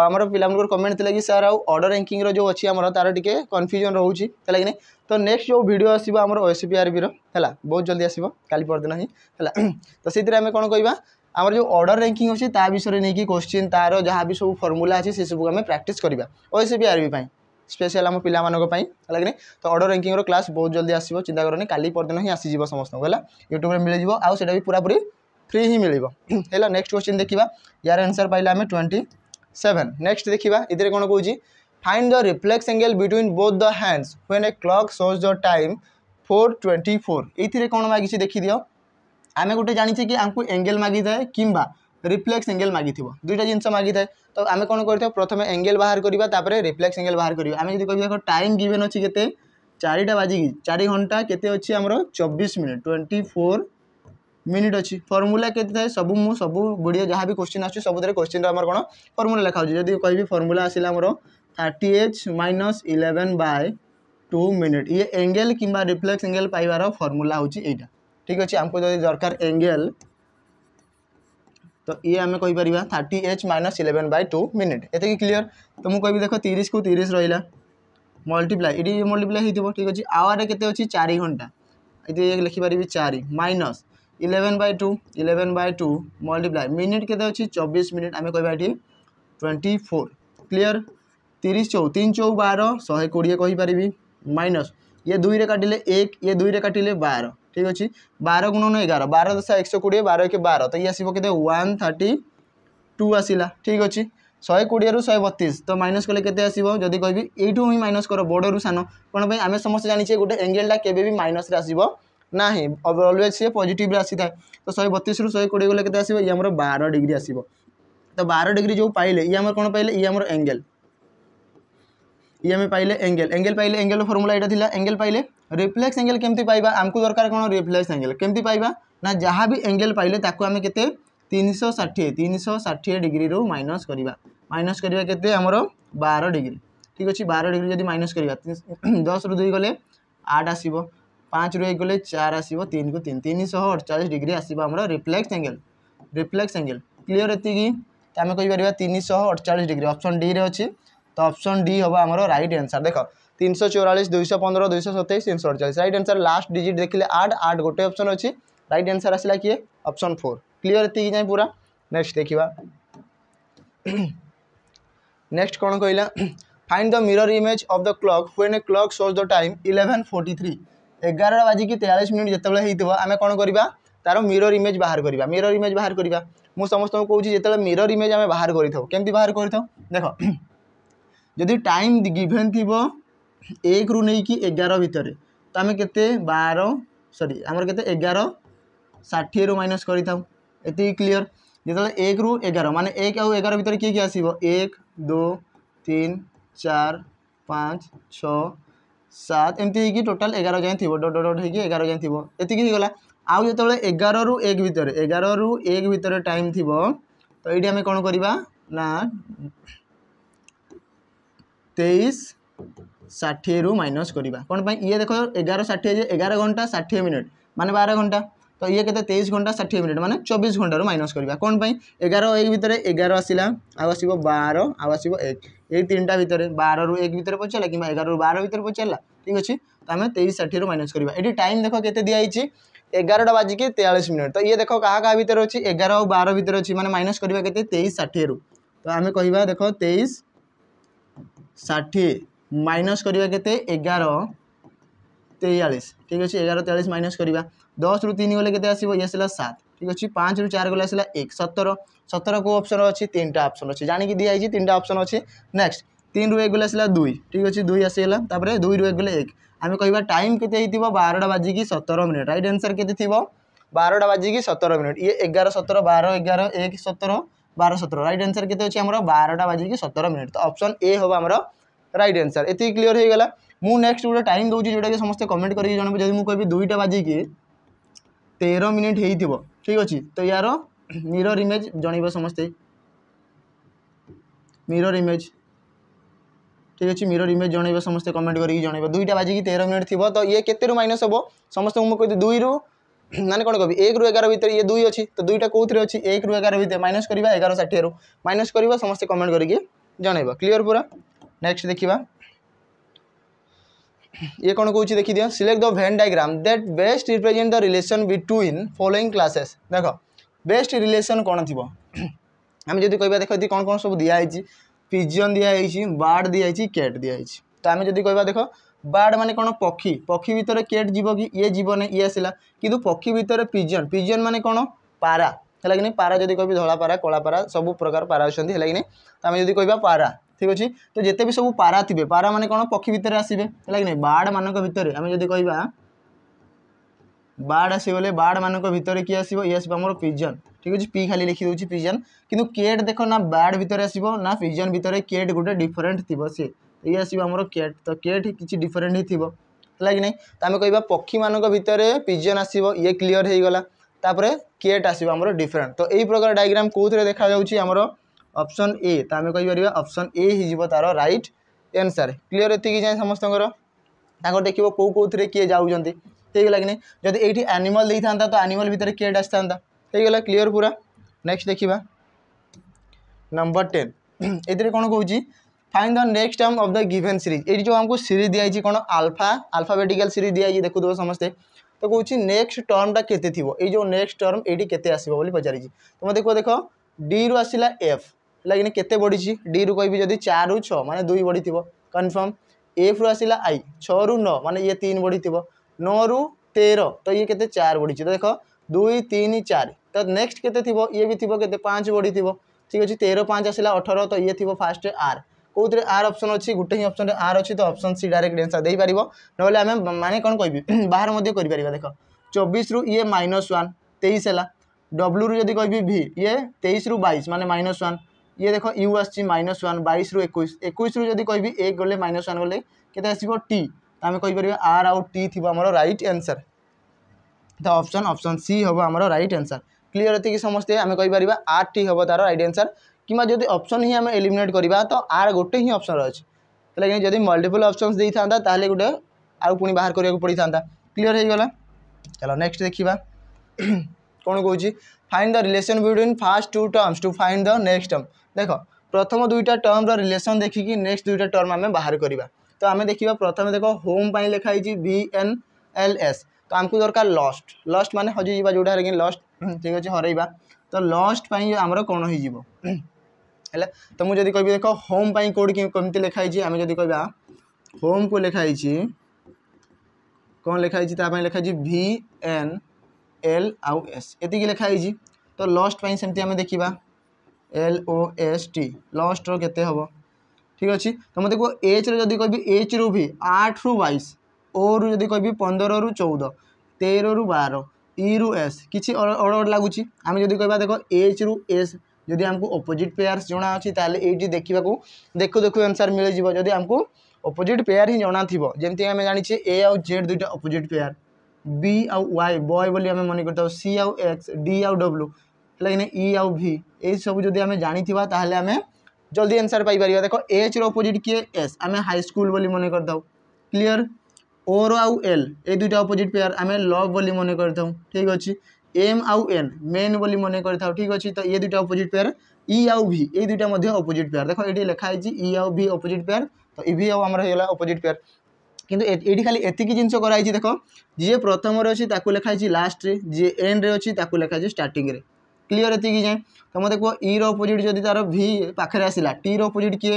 ଆମର ପିଲାମାନଙ୍କର କମେଣ୍ଟ ଥିଲା କି ସାର୍ ଆଉ ଅର୍ଡ଼ର ରାଙ୍କିଙ୍ଗର ଯେଉଁ ଅଛି ଆମର ତା'ର ଟିକେ କନଫ୍ୟୁଜନ୍ ରହୁଛି ହେଲା କି ନାହିଁ ତ ନେକ୍ସଟ ଯେଉଁ ଭିଡ଼ିଓ ଆସିବ ଆମର ଓ ଏସ୍ ପି ଆର୍ବିର ହେଲା ବହୁତ ଜଲ୍ଦି ଆସିବ କାଲି ପରଦିନ ହିଁ ହେଲା ତ ସେଥିରେ ଆମେ କ'ଣ କହିବା ଆମର ଯେଉଁ ଅର୍ଡ଼ର ରାଙ୍କିଙ୍ଗ ଅଛି ତା ବିଷୟରେ ନେଇକି କୋଶ୍ଚିନ୍ ତା'ର ଯାହା ବି ସବୁ ଫର୍ମୁଲା ଅଛି ସେସବୁ ଆମେ ପ୍ରାକ୍ଟିସ୍ କରିବା ଓ ଏସ୍ ପି ଆର୍ବି ପାଇଁ ସ୍ପେସିଆଲ୍ ଆମ ପିଲାମାନଙ୍କ ପାଇଁ ହେଲା କି ତ ଅର୍ଡ଼ର ର୍ୟାଙ୍କିଙ୍ଗର କ୍ଲାସ୍ ବହୁତ ଜଲ୍ଦି ଆସିବ ଚିନ୍ତା କରନି କାଲି ପରଦିନ ହିଁ ଆସିଯିବ ସମସ୍ତଙ୍କୁ ହେଲା ୟୁଟ୍ୟୁବରେ ମିଳିଯିବ ଆଉ ସେଇଟା ବି ପୁରାପୁରି ଫ୍ରି ହିଁ ମିଳିବ ହେଲା ନେକ୍ସଟ କ୍ୱେଶ୍ଚିନ୍ ଦେଖିବା ୟାର ଆନ୍ସର୍ ପାଇଲା ଆମେ ଟ୍ୱେଣ୍ଟି ସେଭେନ୍ ନେକ୍ସଟ ଦେଖିବା ଏଥିରେ କ'ଣ କହୁଛି find the reflex angle between both the hands when a clock shows the time four twenty four ଏଇଥିରେ କ'ଣ ମାଗିଛି ଦେଖିଦିଅ ଆମେ ଗୋଟେ ଜାଣିଛେ କି ଆମକୁ ଏଙ୍ଗେଲ୍ ମାଗିଥାଏ କିମ୍ବା ରିଫ୍ଲେକ୍ସ ଏଙ୍ଗେଲ୍ ମାଗିଥିବ ଦୁଇଟା ଜିନିଷ ମାଗିଥାଏ ତ ଆମେ କ'ଣ କରିଥାଉ ପ୍ରଥମେ ଏଙ୍ଗେଲ୍ ବାହାର କରିବା ତାପରେ ରିଫ୍ଲେକ୍ସ ଏଙ୍ଗେଲ୍ ବାହାର କରିବା ଆମେ ଯଦି କହିବା ଦେଖ ଟାଇମ୍ ଗିଭେନ୍ ଅଛି କେତେ ଚାରିଟା ବାଜିକି ଚାରି ଘଣ୍ଟା କେତେ ଅଛି ଆମର ଚବିଶ ମିନିଟ୍ ଟ୍ୱେଣ୍ଟି ଫୋର୍ ମିନିଟ୍ ଅଛି ଫର୍ମୁଲା କେତେ ଥାଏ ସବୁ ମୁଁ ସବୁ ଗୁଡ଼ିଏ ଯାହା ବି କୋଶ୍ଚିନ୍ ଆସୁଛି ସବୁଥିରେ କୋଶ୍ଚିନ୍ର ଆମର କ'ଣ ଫର୍ମୁଲା ଲେଖା ହେଉଛି ଯଦି କହିବି ଫର୍ମୁଲା ଆସିଲା ଆମର thirty H minus eleven by two minute ଇଏ ଏଙ୍ଗେଲ୍ କିମ୍ବା ରିଫ୍ଲେକ୍ସ ଏଙ୍ଗେଲ୍ ପାଇବାର ଫର୍ମୁଲା ହେଉଛି ଏଇଟା ଠିକ୍ ଅଛି ଆମକୁ ଯଦି ଦରକାର ଏଙ୍ଗେଲ୍ तो ये आम कहीपर thirty H minus eleven by two minute एत क्लीयर तो मुझे कहि देख तीस को तीस रहा मल्टीप्लाए ये मल्टीप्लाए हो ठीक अच्छे आवर के अच्छी चार घंटा ये लिखिपर चार minus eleven by two eleven by two multiply minute के अच्छी चबीस मिनिट आम कह ट्वेंटी फोर क्लीयर तीस चौ तीन चौ बार शहे कोड़े कहीपरि माइनस ये दुई रे काटिले एक ये दुई रे काटिले बार ঠিক ଅଛି ବାର ଗୁଣନ ଏଗାର ବାର ଦଶା ଏକଶହ କୋଡ଼ିଏ ବାର ଏକ ବାର ତ ଇଏ ଆସିବ କେତେ ୱାନ୍ ଥାର୍ଟି ଟୁ ଆସିଲା ଠିକ୍ ଅଛି ଶହେ କୋଡ଼ିଏରୁ ଶହେ ବତିଶ ତ ମାଇନସ୍ କଲେ କେତେ ଆସିବ ଯଦି କହିବି ଏଇଠୁ ହିଁ ମାଇନସ୍ କର ବଡ଼ରୁ ସାନ କ'ଣ ପାଇଁ ଆମେ ସମସ୍ତେ ଜାଣିଛେ ଗୋଟେ ଏଙ୍ଗେଲଟା କେବେ ବି ମାଇନସ୍ରେ ଆସିବ ନାହିଁ ଅଲୱେଜ୍ ସିଏ ପଜିଟିଭ୍ରେ ଆସିଥାଏ ତ ଶହେ ବତିଶରୁ ଶହେ କୋଡ଼ିଏ ଗଲେ କେତେ ଆସିବ ଇଏ ଆମର ବାର ଡିଗ୍ରୀ ଆସିବ ତ ବାର ଡିଗ୍ରୀ ଯେଉଁ ପାଇଲେ ଇଏ ଆମର କ'ଣ ପାଇଲେ ଇଏ ଆମର ଏଙ୍ଗେଲ୍ ये आम पाइले एंगेल एंगेल पाइले एंगेल फर्मुला यहाँ एंगेल पाइले रिफ्लेक्स एंगेल केमती पाइबा आमको दरकार कौन रिफ्लेक्स एंगेल केमती पाइबा ना जहाँ भी एंगेल पाइले ताको आम केते तीन शौ षाठी तीन शौ षाठी डिग्री रू माइनस करवा माइनस करवा के बार डिग्री ठीक अच्छे बार डिग्री जब माइनस करवा दस रु दुई गले आठ आस पाँच रु एक गले चार आसो तीन को तीन तीन शौ अड़चाश डिग्री आसो reflex angle reflex angle clear ये आम कहीपर तीन शौ अड़चाश डिग्री अप्सन डी रे अच्छे तो ऑप्शन डी हम आम रईट आंसर देख तीन सौ चौरास दुई पंद्रह दुई सतैश तीन सौ अड़चाश रईट आनसर लास्ट डिजिट देखिले आठ आठ गोटे अप्सन अच्छी रईट आनसर आसला किए अप्सन फोर क्लीयर ये जाए पूरा नेक्स्ट देखा नेक्स्ट कौन कहला find the mirror image of the clock when a clock shows the time eleven forty three एगार बाजिकी तेयालीस मिनिट जिते आम कौन करवा तार मिरर इमेज बाहर करवा मिरर इमेज बाहर करवा मु समस्त कौन जिते मिरर इमेज आम बाहर करें बाहर कर देख ଯଦି ଟାଇମ୍ ଗିଭେନ୍ ଥିବ ଏକରୁ ନେଇକି ଏଗାର ଭିତରେ ତ ଆମେ କେତେ ବାର ସରି ଆମର କେତେ ଏଗାର ଷାଠିଏରୁ ମାଇନସ୍ କରିଥାଉ ଏତିକି କ୍ଲିଅର୍ ଯେତେବେଳେ ଏକରୁ ଏଗାର ମାନେ ଏକ ଆଉ ଏଗାର ଭିତରେ କିଏ କିଏ ଆସିବ ଏକ ଦୁ ତିନି ଚାରି ପାଞ୍ଚ ଛଅ ସାତ ଏମିତି ହେଇକି ଟୋଟାଲ୍ ଏଗାର ଯାଏଁ ଥିବ ଡଟ୍ ଡଟ୍ ହେଇକି ଏଗାର ଯାଏଁ ଥିବ ଏତିକି ହେଇଗଲା ଆଉ ଯେତେବେଳେ ଏଗାରରୁ ଏକ ଭିତରେ ଏଗାରରୁ ଏକ ଭିତରେ ଟାଇମ୍ ଥିବ ତ ଏଇଠି ଆମେ କ'ଣ କରିବା ନା তেইশ ষাঠিয়েরু মাইনস করা কোণ ইয়ে দেখ এগার ষাঠিয়ে যে এগার ঘন্টা ষাঠিয়ে মিনিট মানে বার ঘন্টা তো ইয়ে কেতে তেইশ ঘন্টা ষাঠিয়ে মিনিট মানে চব্বিশ ঘন্টার মাইনস করা কোণ এগার এক ভিতরে এগার আসলা আসব বার আসব এক এই তিনটা ভিতরে বার রু এক ভিতরে পচারা কিংবা এগার রু বার ভিতরে পচারা ঠিক আছে তো আমি তেইশ ষাঠিয়ে মাইনস করা এটি টাইম দেখ কেতে দিয়া হয়েছে এগারোটা বাজিকি তেয়াল্লিশ মিনিট তো ইয়ে দেখ কাহা কাহা ভিতরে অছি এগার আর বার ভিতরে অছি মানে মাইনস করা কেতে তেইশ ষাঠিয়ে রু তো আমি কহবা দেখ তেইশ ষাঠিয়ে মাইনস করা কেতে এগার তেয়াল্লিশ ঠিক আছে এগার তেয়াল্লিশ মাইনস করা দশ রু তিন গলে কেতে আসব ইয়ে আসলা সাত ঠিক আছে পাঁচ রু চার গলে আসলা এক সতর সতর কেউ অপসন অছি তিনটা অপসন অছি জাণিকি দিয়া হয়েছি তিনটা অপসন অছি নেক্সট তিন রু এক গলে আসলা দুই ঠিক আছে দুই আসিগলা তাপরে দুই রু এক গলে এক আমি কহবা টাইম কেতে হয়েছিল বারোটা বাজিকি সতর মিনিট রাইট আনসর কেতে থাকবে বারোটা বাজিকি সতেরো মিনিট ইয়ে এগারো সতেরো বারো এগারো এক সতেরো ବାର ସତର ରାଇଟ୍ ଆନ୍ସର୍ କେତେ ଅଛି ଆମର ବାରଟା ବାଜିକି ସତର ମିନିଟ୍ ତ ଅପସନ୍ ଏ ହେବ ଆମର ରାଇଟ୍ ଆନ୍ସର୍ ଏତିକି କ୍ଲିଅର୍ ହୋଇଗଲା ମୁଁ ନେକ୍ସଟ ଗୋଟେ ଟାଇମ୍ ଦେଉଛି ଯେଉଁଟାକି ସମସ୍ତେ କମେଣ୍ଟ କରିକି ଜଣେଇବି ଯଦି ମୁଁ କହିବି ଦୁଇଟା ବାଜିକି ତେର ମିନିଟ୍ ହେଇଥିବ ଠିକ୍ ଅଛି ତ ୟାର ମିରର୍ ଇମେଜ୍ ଜଣେଇବ ସମସ୍ତେ ମିରର୍ ଇମେଜ୍ ঠিক আছে মিরর ইমেজ জনাইব সমস্ত কমেন্ট করি জনাইব দুইটা বাজিকি তের মিনিট থিব তো ইয়ে কেতে মাইনস হব সমস্ত মুখ দুই রু मैंने कौन कह एक रु एगार भितर ये दुई अच्छी तो दुईटा कौन अच्छी एक रु एगार भितर माइनस करवा एगार षाठी माइनस कर समस्ते कमेंट करके जनइब क्लीयर पूरा नेक्स्ट देखा ये कौन कौन देखी दिव select the venn diagram that best represent the relation between following classes देख बेस्ट रिलेसन कौन थी आम जब कह देख ये कौन कौन सब दिखाई पिजन दिखाई बार्ड दिखाई कैट दिखाई तो आम जब कह देख বার্ড মানে কোণ পক্ষী পক্ষী ভিতরে কেট যাব কি ইয়ে যাবনি ইয়ে আসলা কিন্তু পক্ষী ভিতরে পিজন পিজন মানে কোণ পারা ହେଲା କି ନାହିଁ ପାରା ଯଦି କହିବି ଧଳା ପାରା କଳା ପାରା ସବୁ ପ୍ରକାର ପାରା ଅଛନ୍ତି ହେଲା କି ନାହିଁ ତ ଆମେ ଯଦି କହିବା ପାରା ଠିକ୍ ଅଛି ତ ଯେତେ ବି ସବୁ ପାରା ଥିବେ ପାରା ମାନେ କ'ଣ ପକ୍ଷୀ ଭିତରେ ଆସିବେ ହେଲା କି ନାହିଁ ବାର୍ଡ଼ମାନଙ୍କ ଭିତରେ ଆମେ ଯଦି କହିବା ବାର୍ଡ଼ ଆସିଗଲେ ବାର୍ଡ଼ମାନଙ୍କ ଭିତରେ କିଏ ଆସିବ ଇଏ ଆସିବ ଆମର ପିଜନ୍ ଠିକ୍ ଅଛି ପି ଖାଲି ଲେଖିଦେଉଛି ପିଜନ୍ କିନ୍ତୁ କେଟ୍ ଦେଖ ନା ବାର୍ଡ଼ ଭିତରେ ଆସିବ ନା ପିଜନ୍ ଭିତରେ କେଟ୍ ଗୋଟେ ଡିଫରେଣ୍ଟ ଥିବ ସିଏ ये आसोर कैट तो कैट ही किसी डिफरेन्ट ही थी है कि नहीं तो आम कह पक्षी मान भितर पिजन आस क्लीयर हो होतापर केट आसमर डिफरेन्ट तो यही प्रकार डायग्राम कौन कौरे देखा जामर अप्सन ए तो आम कही पार ए हो तार रईट एनसर क्लीयर ये जाए समस्त देख कौ कौर किए जाऊँच ठीक है कि नहीं जब ये आनिमल दे था तो आनिमल भितर कैट आता ठीक है क्लीयर पूरा नेक्स्ट देखा नंबर टेन ये कौन कौन find the next term of the given series ये जो हमको सीरीज दिखाई कौन आलफा आल्फाबेटिकल सीरीज दिखाई देखुव समस्ते तो कौन नेक्स्ट टर्मटा के जो नेक्स्ट टर्म ये के आसो तुम देख देख डी रु आसला एफ है कि बढ़ी डी रु कहि जब चार रु छ मानते दुई बढ़ी कनफर्म एफ रु आसला आई छु नौ मानते ये तीन बढ़ी नौ रु तेरह तो ये के चार बढ़ी तो देख दुई तीन चार तो नेक्स्ट के ये भी थी पाँच बढ़ी ठीक अच्छे तेरह पाँच आसला अठर तो ये थी फास्ट आर কোথায় আর অপশন অছি গোটে হি অপশন আর অছি তো অপশন সি ডাইরেক্ট আনসার দেইপার নহলে আমি মানে কোণ কবি বাহার মধ্যে করে পার দেখ চবিশ রু ইয়ে মাইনস ওয়ান তেইশ হল ডব্লু রু যদি কবি ভি ইয়ে তেইশ রু বাইশ মানে মাইনস ওয়ান ইয়ে দেখ ইউ আসছে মাইনস ওয়ান বাইশ রু একুশ একুশ রু যদি কবি এক গলে মাইনস ওয়ান গলে কেতে আসব টি আমি কইপার আর আউ টি থিব আমার right answer the option option C हम आम रईट आंसर क्लीयर ये समस्ते आम कहीपर आर टी हम तार रईट आंसर কিংবা যদি অপশন হি আমি এলিমিনেট করা তো আর গোটে হি অপশন অছে তাহলে কিন্তু যদি মল্টিপল অপশনস দিয়ে থাকে তাহলে গোটে আউ পুঁ বাহার করা পড়ি থাকে ক্লিয়ার হয়ে গলা চল নেক্সট দেখা কোণ কৌছি find the relation between first two terms to find the next term দেখ প্রথম দুইটা টর্মর রিলেসন দেখিকি নেক্সট দুইটা টর্ম আমি বাহার করা তো আমি দেখা প্রথমে দেখ হোম পাই লেখা হয়েছি ভি এন এল এস তো আমি দরকার লস্ট লস্ট মানে হজিযা जोटा लस्ट ठीक अच्छे हरवा तो लस्ट आमर कौन हो ହେଲା ତ ମୁଁ ଯଦି କହିବି ଦେଖ ହୋମ୍ ପାଇଁ କୋଡ଼୍ କେମିତି ଲେଖାହେଇଛି ଆମେ ଯଦି କହିବା ହୋମ୍କୁ ଲେଖାହେଇଛି କ'ଣ ଲେଖାହେଇଛି ତା ପାଇଁ ଲେଖାହେଇଛି ଭି ଏନ୍ ଏଲ୍ ଆଉ ଏସ୍ ଏତିକି ଲେଖାହେଇଛି ତ ଲଷ୍ଟ ପାଇଁ ସେମିତି ଆମେ ଦେଖିବା ଏଲ୍ ଓ ଏସ୍ ଟି ଲଷ୍ଟର କେତେ ହେବ ଠିକ୍ ଅଛି ତ ମୋତେ କୁହ ଏଚ୍ର ଯଦି କହିବି ଏଚ୍ରୁ ଭି ଆଠରୁ ବାଇଶ ଓରୁ ଯଦି କହିବି ପନ୍ଦରରୁ ଚଉଦ ତେରରୁ ବାର ଇରୁ ଏସ୍ କିଛି ଅଡ଼ ଅଡ଼ ଲାଗୁଛି ଆମେ ଯଦି କହିବା ଦେଖ ଏଚ୍ରୁ ଏସ୍ যদি আমি অপোজিট পেয়ার্স জনা অছি তাহলে এইটি দেখা দেখু দেখু আনসার মিলে যাব যদি আমি অপোজিট পেয়ার হি জনা থিব যেমতি আমি জানিছে এ আউ জেড দুইটা অপোজিট পেয়ার বি আউ ওয়াই বয় বলে আমি মনে করতে সি আউ এক্স ডি আউ ডব্লু ହେଲା କି ଇ ଆଉ ଭି ଏଇସବୁ ଯଦି ଆମେ ଜାଣିଥିବା ତାହେଲେ ଆମେ ଜଲ୍ଦି ଆନ୍ସର୍ ପାଇପାରିବା ଦେଖ ଏଚ୍ର ଅପୋଜିଟ୍ କିଏ ଏସ୍ ଆମେ ହାଇସ୍କୁଲ ବୋଲି ମନେ କରିଥାଉ କ୍ଲିଅର୍ ଓର ଆଉ ଏଲ୍ ଏଇ ଦୁଇଟା ଅପୋଜିଟ୍ ପେୟାର ଆମେ ଲଭ୍ ବୋଲି ମନେ କରିଥାଉ ଠିକ୍ ଅଛି এম আউ এন মেন বলে মনে করে থাও ঠিক আছে তো ইয়ে দুইটা অপোজিট পেয়ার ই আউ ভি এই দুইটা মধ্যে অপোজিট পেয়ার দেখো এটি লেখা হয়েছে ই আউ ভি অপোজিট পেয়ার তো ই ভি আউ আমার হয়ে অপোজিট পেয়ার কিন্তু এটি খালি এতিকি জিনিস করা হয়েছে দেখো যে প্রথমরে অছি তাকে লেখা হয়েছে লাস্টরে যে এন্ডরে অছি তাকে লেখা হয়েছে স্টার্টিংরে ক্লিয়ার এতিকি যায় তো মতো কুহ ই অপোজিট যদি তার ভি পাখে আসলা টি অপোজিট কিয়ে